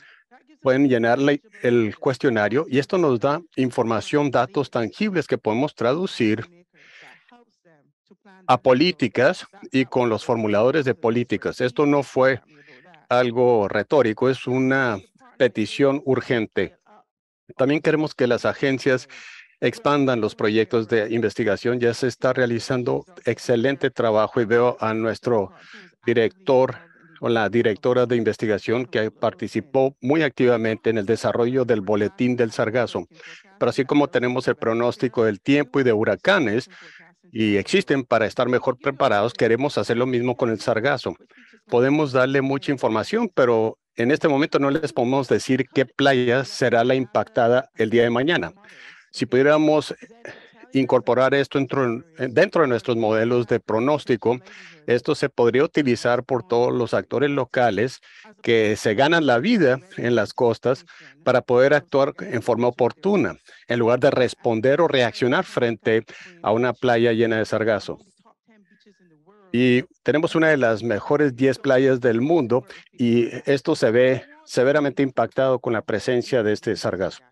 pueden llenar el cuestionario y esto nos da información, datos tangibles que podemos traducir a políticas y con los formuladores de políticas. Esto no fue algo retórico, es una petición urgente. También queremos que las agencias expandan los proyectos de investigación. Ya se está realizando excelente trabajo y veo a nuestro director o la directora de investigación que participó muy activamente en el desarrollo del boletín del sargazo. Pero así como tenemos el pronóstico del tiempo y de huracanes, y existen para estar mejor preparados, queremos hacer lo mismo con el sargazo. Podemos darle mucha información, pero en este momento no les podemos decir qué playa será la impactada el día de mañana. Si pudiéramos incorporar esto dentro, de nuestros modelos de pronóstico. Esto se podría utilizar por todos los actores locales que se ganan la vida en las costas para poder actuar en forma oportuna, en lugar de responder o reaccionar frente a una playa llena de sargazo. Y tenemos una de las mejores 10 playas del mundo y esto se ve severamente impactado con la presencia de este sargazo.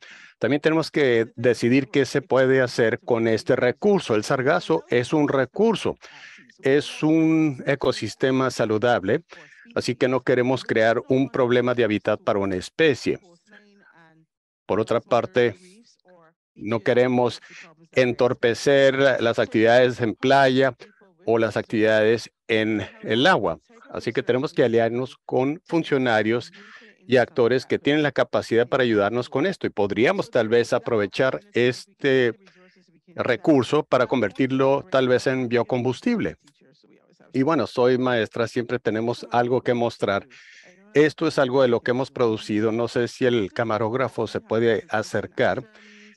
También tenemos que decidir qué se puede hacer con este recurso. El sargazo es un recurso, es un ecosistema saludable, así que no queremos crear un problema de hábitat para una especie. Por otra parte, no queremos entorpecer las actividades en playa o las actividades en el agua. Así que tenemos que aliarnos con funcionarios y actores que tienen la capacidad para ayudarnos con esto y podríamos tal vez aprovechar este recurso para convertirlo tal vez en biocombustible. Y bueno, soy maestra, siempre tenemos algo que mostrar. Esto es algo de lo que hemos producido. No sé si el camarógrafo se puede acercar,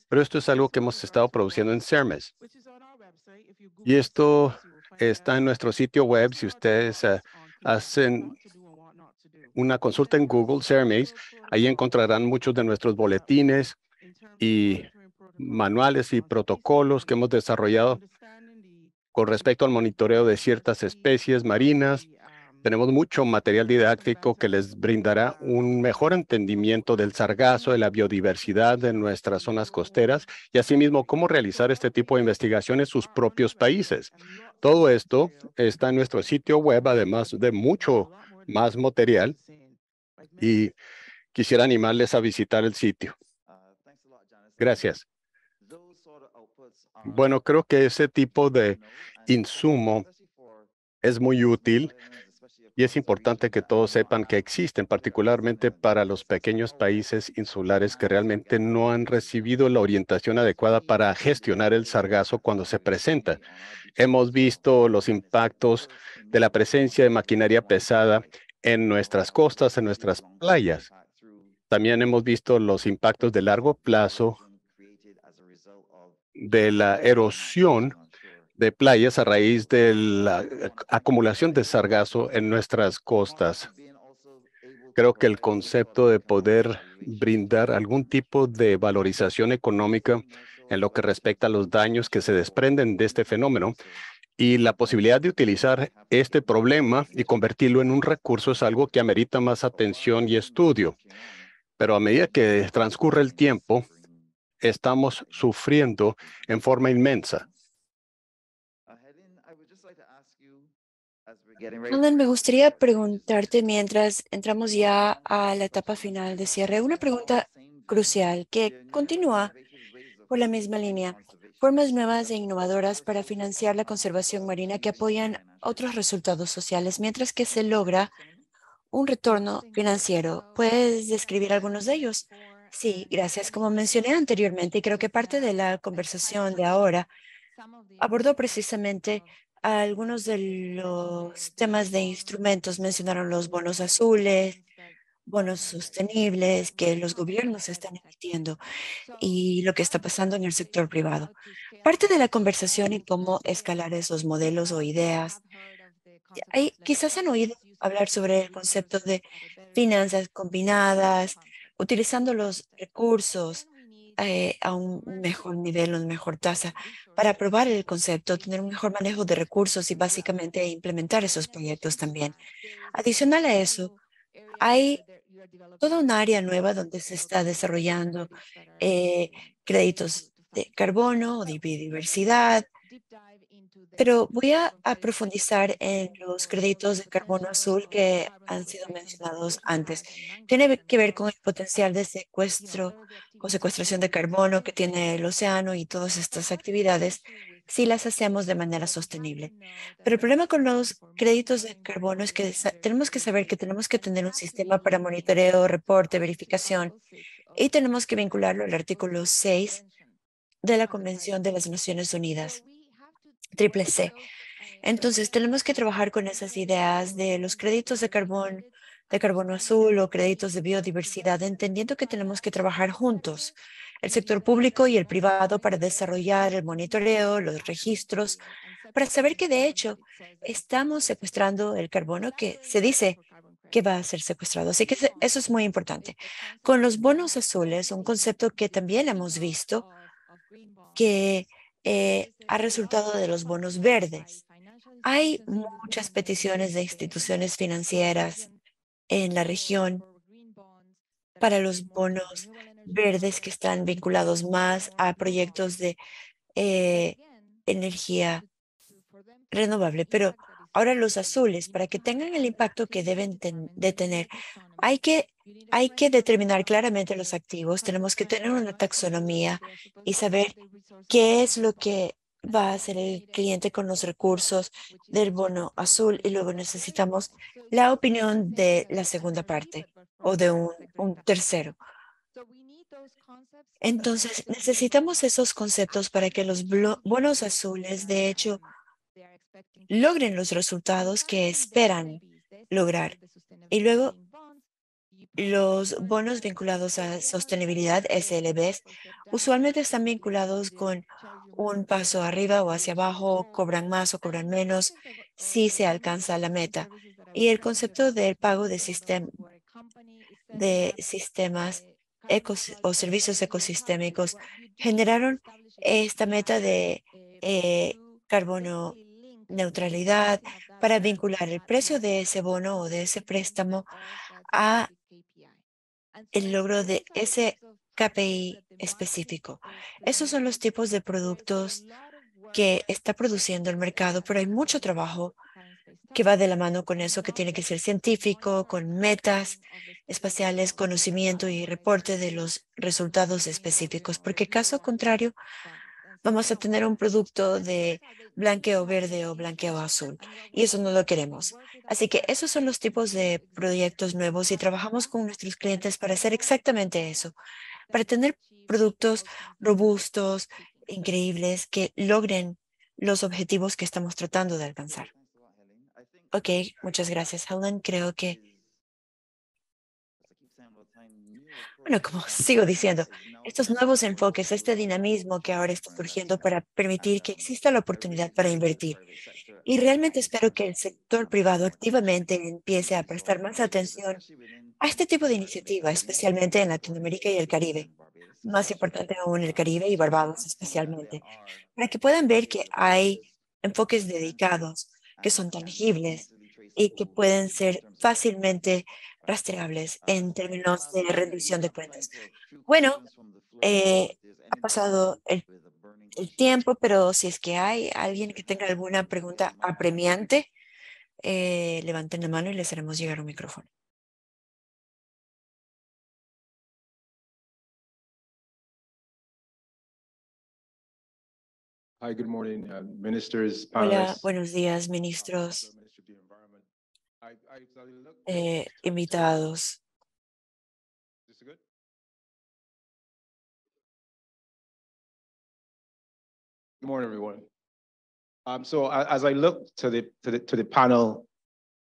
pero esto es algo que hemos estado produciendo en CERMES. Y esto está en nuestro sitio web. Si ustedes eh, hacen una consulta en Google Surveys. Ahí encontrarán muchos de nuestros boletines y manuales y protocolos que hemos desarrollado con respecto al monitoreo de ciertas especies marinas. Tenemos mucho material didáctico que les brindará un mejor entendimiento del sargazo, de la biodiversidad de nuestras zonas costeras y asimismo cómo realizar este tipo de investigaciones en sus propios países. Todo esto está en nuestro sitio web, además de mucho más material y quisiera animarles a visitar el sitio. Ah, Gracias. Bueno, creo que ese tipo de insumo es muy útil y es importante que todos sepan que existen, particularmente para los pequeños países insulares que realmente no han recibido la orientación adecuada para gestionar el sargazo cuando se presenta. Hemos visto los impactos de la presencia de maquinaria pesada en nuestras costas, en nuestras playas. También hemos visto los impactos de largo plazo de la erosión de playas a raíz de la acumulación de sargazo en nuestras costas. Creo que el concepto de poder brindar algún tipo de valorización económica en lo que respecta a los daños que se desprenden de este fenómeno y la posibilidad de utilizar este problema y convertirlo en un recurso es algo que amerita más atención y estudio. Pero a medida que transcurre el tiempo, estamos sufriendo en forma inmensa me gustaría preguntarte mientras entramos ya a la etapa final de cierre, una pregunta crucial que continúa por la misma línea. Formas nuevas e innovadoras para financiar la conservación marina que apoyan otros resultados sociales mientras que se logra un retorno financiero. ¿Puedes describir algunos de ellos? Sí, gracias. Como mencioné anteriormente, y creo que parte de la conversación de ahora abordó precisamente algunos de los temas de instrumentos mencionaron los bonos azules, bonos sostenibles que los gobiernos están emitiendo y lo que está pasando en el sector privado. Parte de la conversación y cómo escalar esos modelos o ideas. Hay, quizás han oído hablar sobre el concepto de finanzas combinadas, utilizando los recursos eh, a un mejor nivel, una mejor tasa, para probar el concepto, tener un mejor manejo de recursos y básicamente implementar esos proyectos también. Adicional a eso, hay toda un área nueva donde se está desarrollando eh, créditos de carbono, de biodiversidad, pero voy a, profundizar en los créditos de carbono azul que han sido mencionados antes. Tiene que ver con el potencial de secuestro o secuestración de carbono que tiene el océano y todas estas actividades si las hacemos de manera sostenible. Pero el problema con los créditos de carbono es que tenemos que saber que tenemos que tener un ah, sistema para monitoreo, reporte, verificación y tenemos que vincularlo al artículo 6 de la Convención de las Naciones Unidas triple C. Entonces, tenemos que trabajar con esas ideas de los créditos de carbono, de carbono azul o créditos de biodiversidad, entendiendo que tenemos que trabajar juntos, el sector público y el privado, para desarrollar el monitoreo, los registros, para saber que de hecho estamos secuestrando el carbono que se dice que va a ser secuestrado. Así que eso es muy importante. Con los bonos azules, un concepto que también hemos visto, que eh, ha resultado de los bonos verdes. Hay muchas peticiones de instituciones financieras en la región para los bonos verdes que están vinculados más a proyectos de eh, energía renovable, pero Ahora los azules, para que tengan el impacto que deben de tener, hay que, hay que determinar claramente los activos, tenemos que tener una taxonomía y saber qué es lo que va a hacer el cliente con los recursos del bono azul y luego necesitamos la opinión de la segunda parte o de un tercero. Entonces, necesitamos esos conceptos para que los bonos azules, de hecho, logren los resultados que esperan lograr. Y luego, los bonos vinculados a sostenibilidad, SLBs, usualmente están vinculados con un paso arriba o hacia abajo, cobran más o cobran menos este este si se alcanza la meta. Y el concepto del este pago de, de sistemas o servicios ecosistémicos generaron esta meta de eh, eh, carbono neutralidad para vincular el precio de ese bono o de ese préstamo a el logro de ese KPI específico. Esos son los tipos de productos que está produciendo el mercado, pero hay mucho trabajo que va de la mano con eso, que tiene que ser científico, con metas espaciales, conocimiento y reporte de los resultados específicos, porque caso contrario, vamos a tener un producto de blanqueo verde o blanqueo azul y eso no lo queremos. Así que esos son los tipos de proyectos nuevos y trabajamos con nuestros clientes para hacer exactamente eso, para tener productos robustos, increíbles, que logren los objetivos que estamos tratando de alcanzar. Ok, muchas gracias, Helen. Creo que bueno, como (laughs) sigo diciendo, estos nuevos enfoques, este dinamismo que ahora está surgiendo para permitir que exista la oportunidad para invertir. Y realmente espero que el sector privado activamente empiece a prestar más atención a este tipo de iniciativa, especialmente en Latinoamérica y el Caribe. Más importante aún el Caribe y Barbados especialmente, para que puedan ver que hay enfoques dedicados que son tangibles y que pueden ser fácilmente rastreables ah, en términos de rendición de cuentas. Bueno, ha pasado el, tiempo, pero si es que hay alguien que tenga alguna pregunta apremiante, eh, levanten la mano y les haremos llegar un micrófono. Uh, Hola, buenos días, ministros eh, invitados. Good morning, everyone. Um, so as I look to the to the panel,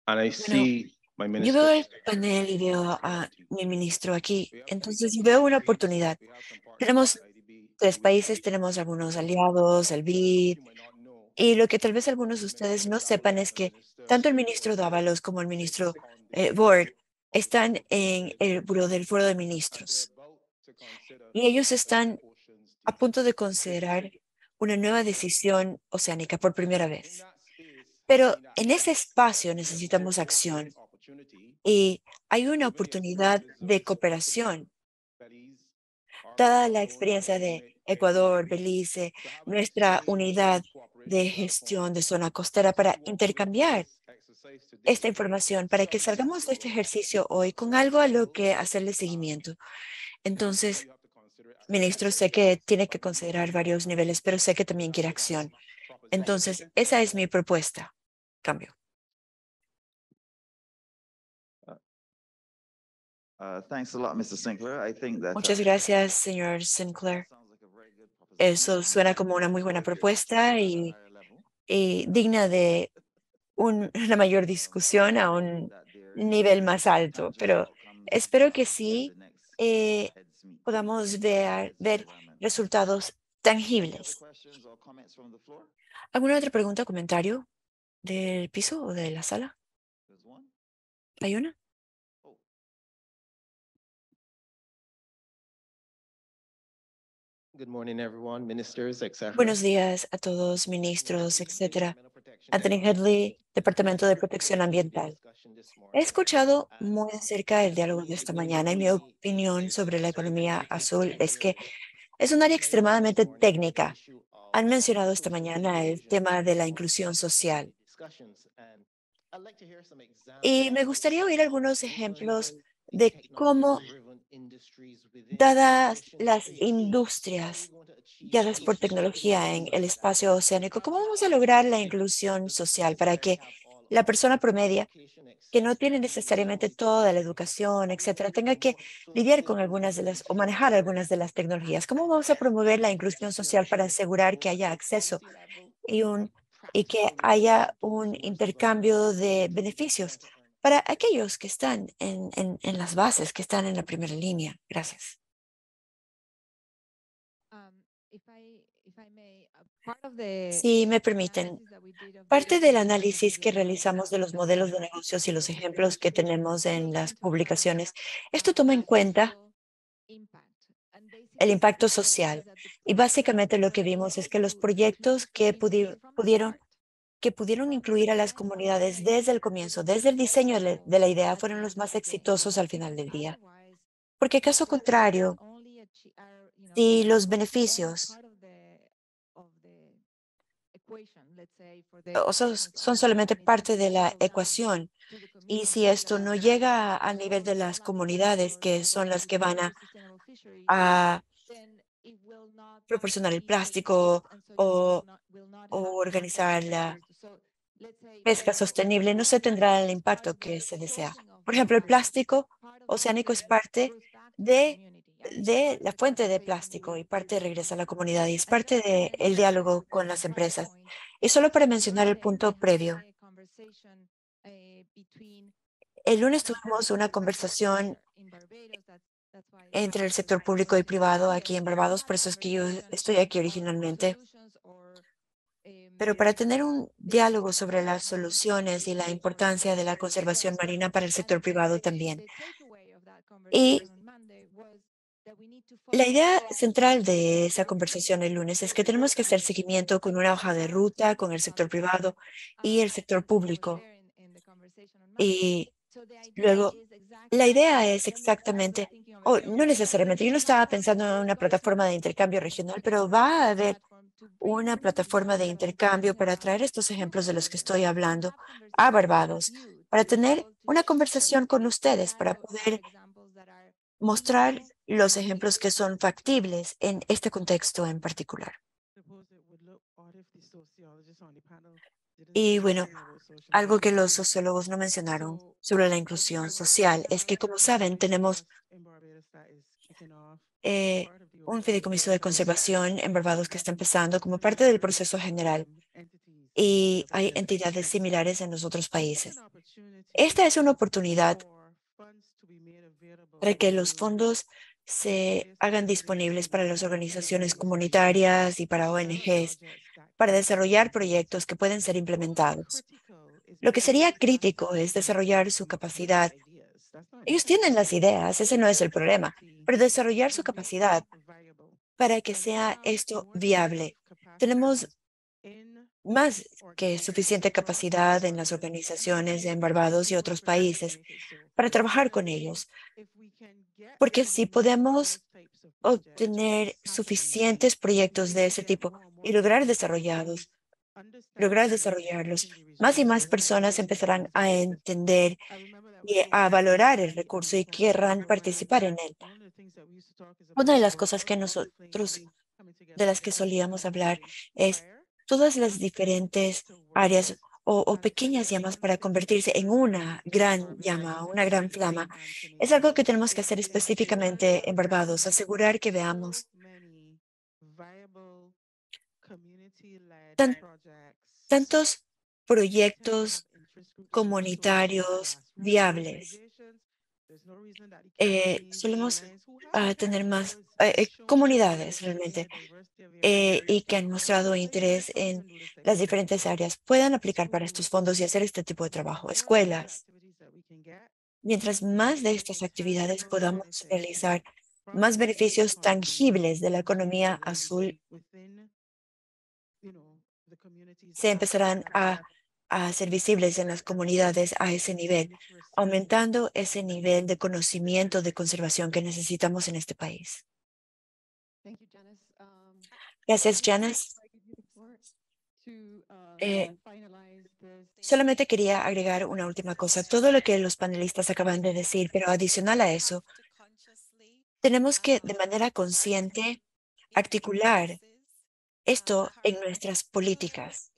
and I see my Yo veo el panel y veo a mi ministro aquí. Entonces veo una oportunidad. Tenemos tres países, tenemos algunos aliados, el BID, y lo que tal vez algunos de ustedes no sepan es que tanto el ministro Dávalos como el ministro eh, Borg están en el buro del Foro de Ministros. Y ellos están a punto de considerar una nueva decisión oceánica por primera vez. Pero en ese espacio necesitamos acción. Y hay una oportunidad de cooperación, Toda la experiencia de Ecuador, Belice, nuestra unidad de gestión de zona costera para intercambiar esta información para que salgamos de este ejercicio hoy con algo a lo que hacerle seguimiento. Entonces, ministro, sé que tiene que considerar varios niveles, pero sé que también quiere acción. Entonces, esa es mi propuesta. Cambio. Uh, Muchas uh, gracias, señor Sinclair. Eso suena como una muy buena propuesta y, digna de (laughs) una mayor discusión a un nivel más alto, pero espero que sí eh, podamos ver, ver resultados tangibles. ¿Alguna otra pregunta o comentario del piso o de la sala? ¿Hay una? Buenos días a todos, ministros, etc. Anthony Headley, Departamento de Protección Ambiental. He escuchado uh, muy cerca el diálogo de esta mañana y mi opinión sobre la economía azul es que es un área extremadamente técnica. Han mencionado esta mañana el tema de la inclusión social. Y me gustaría oír algunos ejemplos de cómo, dadas las industrias guiadas por tecnología en el espacio oceánico, ¿cómo vamos a lograr la inclusión social para que la persona promedia, que no tiene necesariamente toda la educación, etcétera, tenga que lidiar con algunas de las o manejar algunas de las tecnologías. ¿Cómo vamos a promover la inclusión social para asegurar que haya acceso y, un, y que haya un intercambio de beneficios para aquellos que están en, las bases, que están en la primera línea. Gracias. Si um, uh, me permiten, parte del análisis que realizamos de los modelos de negocios y los ejemplos que tenemos en las publicaciones, esto toma en cuenta el impacto social. Y básicamente lo que vimos es que los proyectos que pudieron que pudieron incluir a las comunidades desde el comienzo, desde el diseño de la idea, fueron los más exitosos al final del día. Porque caso contrario, si los beneficios son, solamente parte de la ecuación y si esto no llega al nivel de las comunidades que son las que van a, proporcionar el plástico o, o organizar la, pesca sostenible no se tendrá el impacto que se desea. Por ejemplo, el plástico oceánico es parte de, la fuente de plástico y parte regresa a la comunidad y es parte del diálogo con las empresas. Y solo para mencionar el punto previo, el lunes tuvimos una conversación entre el sector público y privado aquí en Barbados, por eso es que yo estoy aquí originalmente. Pero para tener un diálogo sobre las soluciones y la importancia de la conservación marina para el sector privado también. Y la idea central de esa conversación el lunes es que tenemos que hacer seguimiento con una hoja de ruta con el sector privado y el sector público. Y luego, la idea es exactamente, o no necesariamente, yo no estaba pensando en una plataforma de intercambio regional, pero va a haber una plataforma de intercambio para traer estos ejemplos de los que estoy hablando a Barbados, para tener una conversación con ustedes, para poder mostrar los ejemplos que son factibles en este contexto en particular. Y bueno, algo que los sociólogos no mencionaron sobre la inclusión social es que, como saben, tenemos eh, un fideicomiso de conservación en Barbados que está empezando como parte del proceso general y hay entidades similares en los otros países. Esta es una oportunidad para que los fondos se hagan disponibles para las organizaciones comunitarias y para ONGs para desarrollar proyectos que pueden ser implementados. Lo que sería crítico es desarrollar su capacidad ellos tienen las ideas, ese no es el problema, pero desarrollar su capacidad para que sea esto viable. Tenemos más que suficiente capacidad en las organizaciones en Barbados y otros países para trabajar con ellos, porque si podemos obtener suficientes proyectos de ese tipo y lograr desarrollados, lograr desarrollarlos, más y más personas empezarán a entender eh, a valorar el recurso y querrán participar en él. Una de las cosas que nosotros, de las que solíamos hablar, es todas las diferentes áreas o, pequeñas llamas para convertirse en una gran llama, una gran flama. Es algo que tenemos que hacer específicamente en Barbados, asegurar que veamos tantos proyectos comunitarios viables. Eh, solemos ah, tener más eh, eh, comunidades realmente y que han mostrado interés en las diferentes áreas puedan aplicar para estos fondos y hacer este tipo de trabajo. Escuelas. Mientras más de estas actividades podamos realizar, más beneficios tangibles de la economía azul se empezarán a a ser visibles en las comunidades a ese nivel, pues aumentando ese nivel de conocimiento de conservación que necesitamos en este país. Um, Gracias, Janice. Um, eh, uh, solamente quería agregar una última cosa. Todo lo que los panelistas acaban de decir, pero adicional a eso, tenemos que de um, manera consciente articular esto uh, en nuestras políticas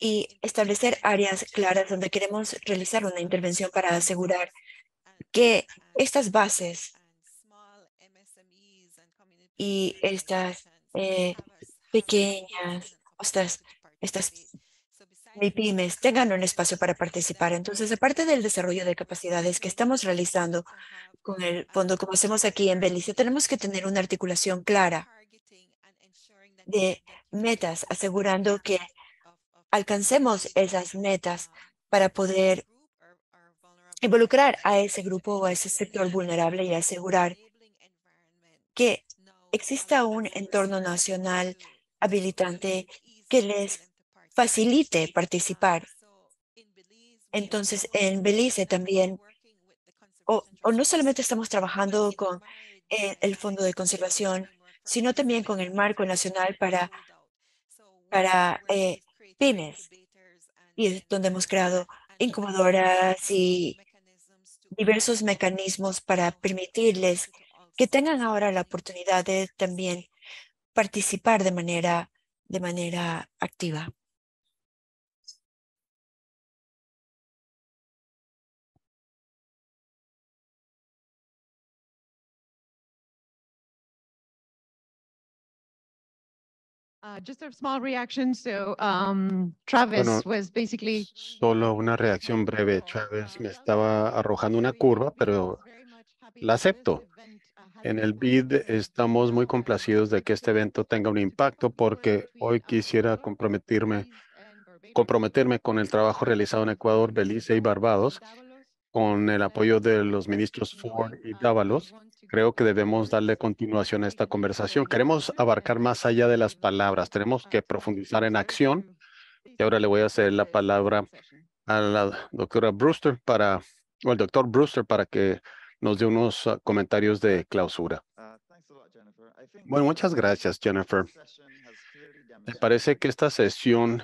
y establecer áreas claras donde queremos realizar una intervención para asegurar que estas bases y estas eh, pequeñas, estas, estas pymes tengan un espacio para participar. Entonces, aparte del desarrollo de capacidades que estamos realizando con el fondo, como hacemos aquí en Belice, tenemos que tener una articulación clara de metas, asegurando que alcancemos esas metas para poder involucrar a ese grupo o a ese sector vulnerable y asegurar que exista un entorno nacional habilitante que les facilite participar. Entonces, en Belice también, o, no solamente estamos trabajando con eh, el, Fondo de Conservación, sino también con el Marco Nacional para, para eh, Pymes Y donde hemos creado incubadoras y diversos mecanismos para permitirles que tengan ahora la oportunidad de también participar de manera, de manera activa. Solo una reacción breve. Travis me estaba arrojando una curva, pero la acepto. En el BID estamos muy complacidos de que este evento tenga un impacto porque hoy quisiera comprometerme, comprometerme con el trabajo realizado en Ecuador, Belice y Barbados con el apoyo de los ministros Ford y Dávalos, creo que debemos darle continuación a esta conversación. Queremos abarcar más allá de las palabras, tenemos que profundizar en acción. Y ahora le voy a hacer la palabra a la doctora Brewster para, o al doctor Brewster para que nos dé unos ah, comentarios de clausura. Bueno, muchas gracias, Jennifer. Me parece que esta sesión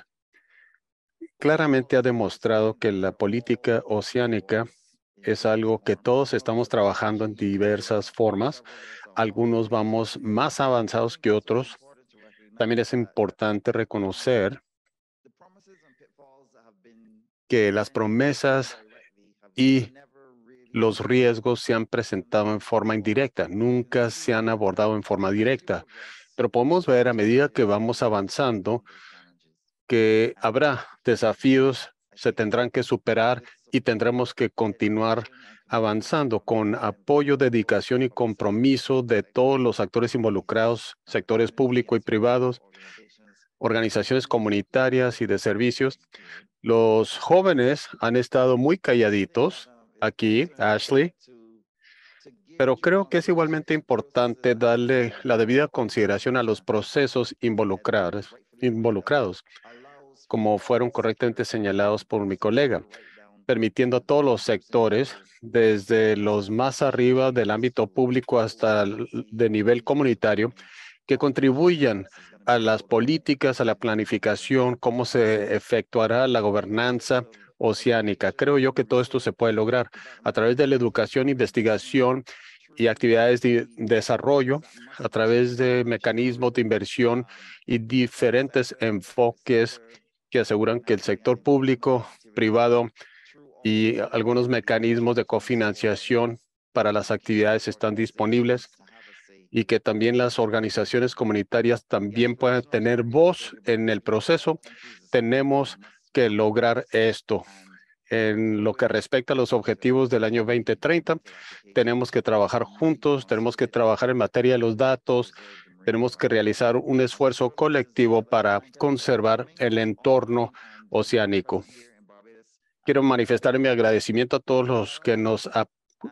claramente ha demostrado que la política oceánica es algo que todos estamos trabajando en diversas formas. Algunos vamos más avanzados que otros. También es importante reconocer que las promesas y los riesgos se han presentado en forma indirecta, nunca se han abordado en forma directa. Pero podemos ver a medida que vamos avanzando, que habrá desafíos, se tendrán que superar y tendremos que continuar avanzando con apoyo, dedicación y compromiso de todos los actores involucrados, sectores público y privados, organizaciones comunitarias y de servicios. Los jóvenes han estado muy calladitos aquí, Ashley, pero creo que es igualmente importante darle la debida consideración a los procesos involucrados involucrados, como fueron correctamente señalados por mi colega, permitiendo a todos los sectores, desde los más arriba del ámbito público hasta el de nivel comunitario, que contribuyan a las políticas, a la planificación, cómo se efectuará la gobernanza oceánica. Creo yo que todo esto se puede lograr a través de la educación, investigación y actividades de desarrollo a través de mecanismos de inversión y diferentes enfoques que aseguran que el sector público, privado y algunos mecanismos de cofinanciación para las actividades están disponibles y que también las organizaciones comunitarias también puedan tener voz en el proceso. Tenemos que lograr esto en lo que respecta a los objetivos del año 2030. Tenemos que trabajar juntos, tenemos que trabajar en materia de los datos, tenemos que realizar un esfuerzo colectivo para conservar el entorno oceánico. Quiero manifestar mi agradecimiento a todos los que nos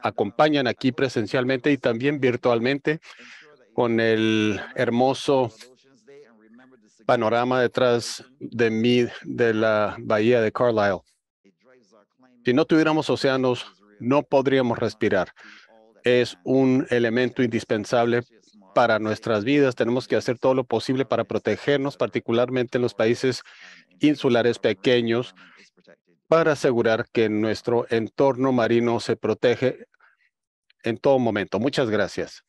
acompañan aquí presencialmente y también virtualmente con el hermoso panorama detrás de mí de la bahía de Carlisle. Si no tuviéramos océanos, no podríamos respirar. Es un elemento indispensable para nuestras vidas. Tenemos que hacer todo lo posible para protegernos, particularmente en los países insulares pequeños, para asegurar que nuestro entorno marino se protege en todo momento. Muchas gracias.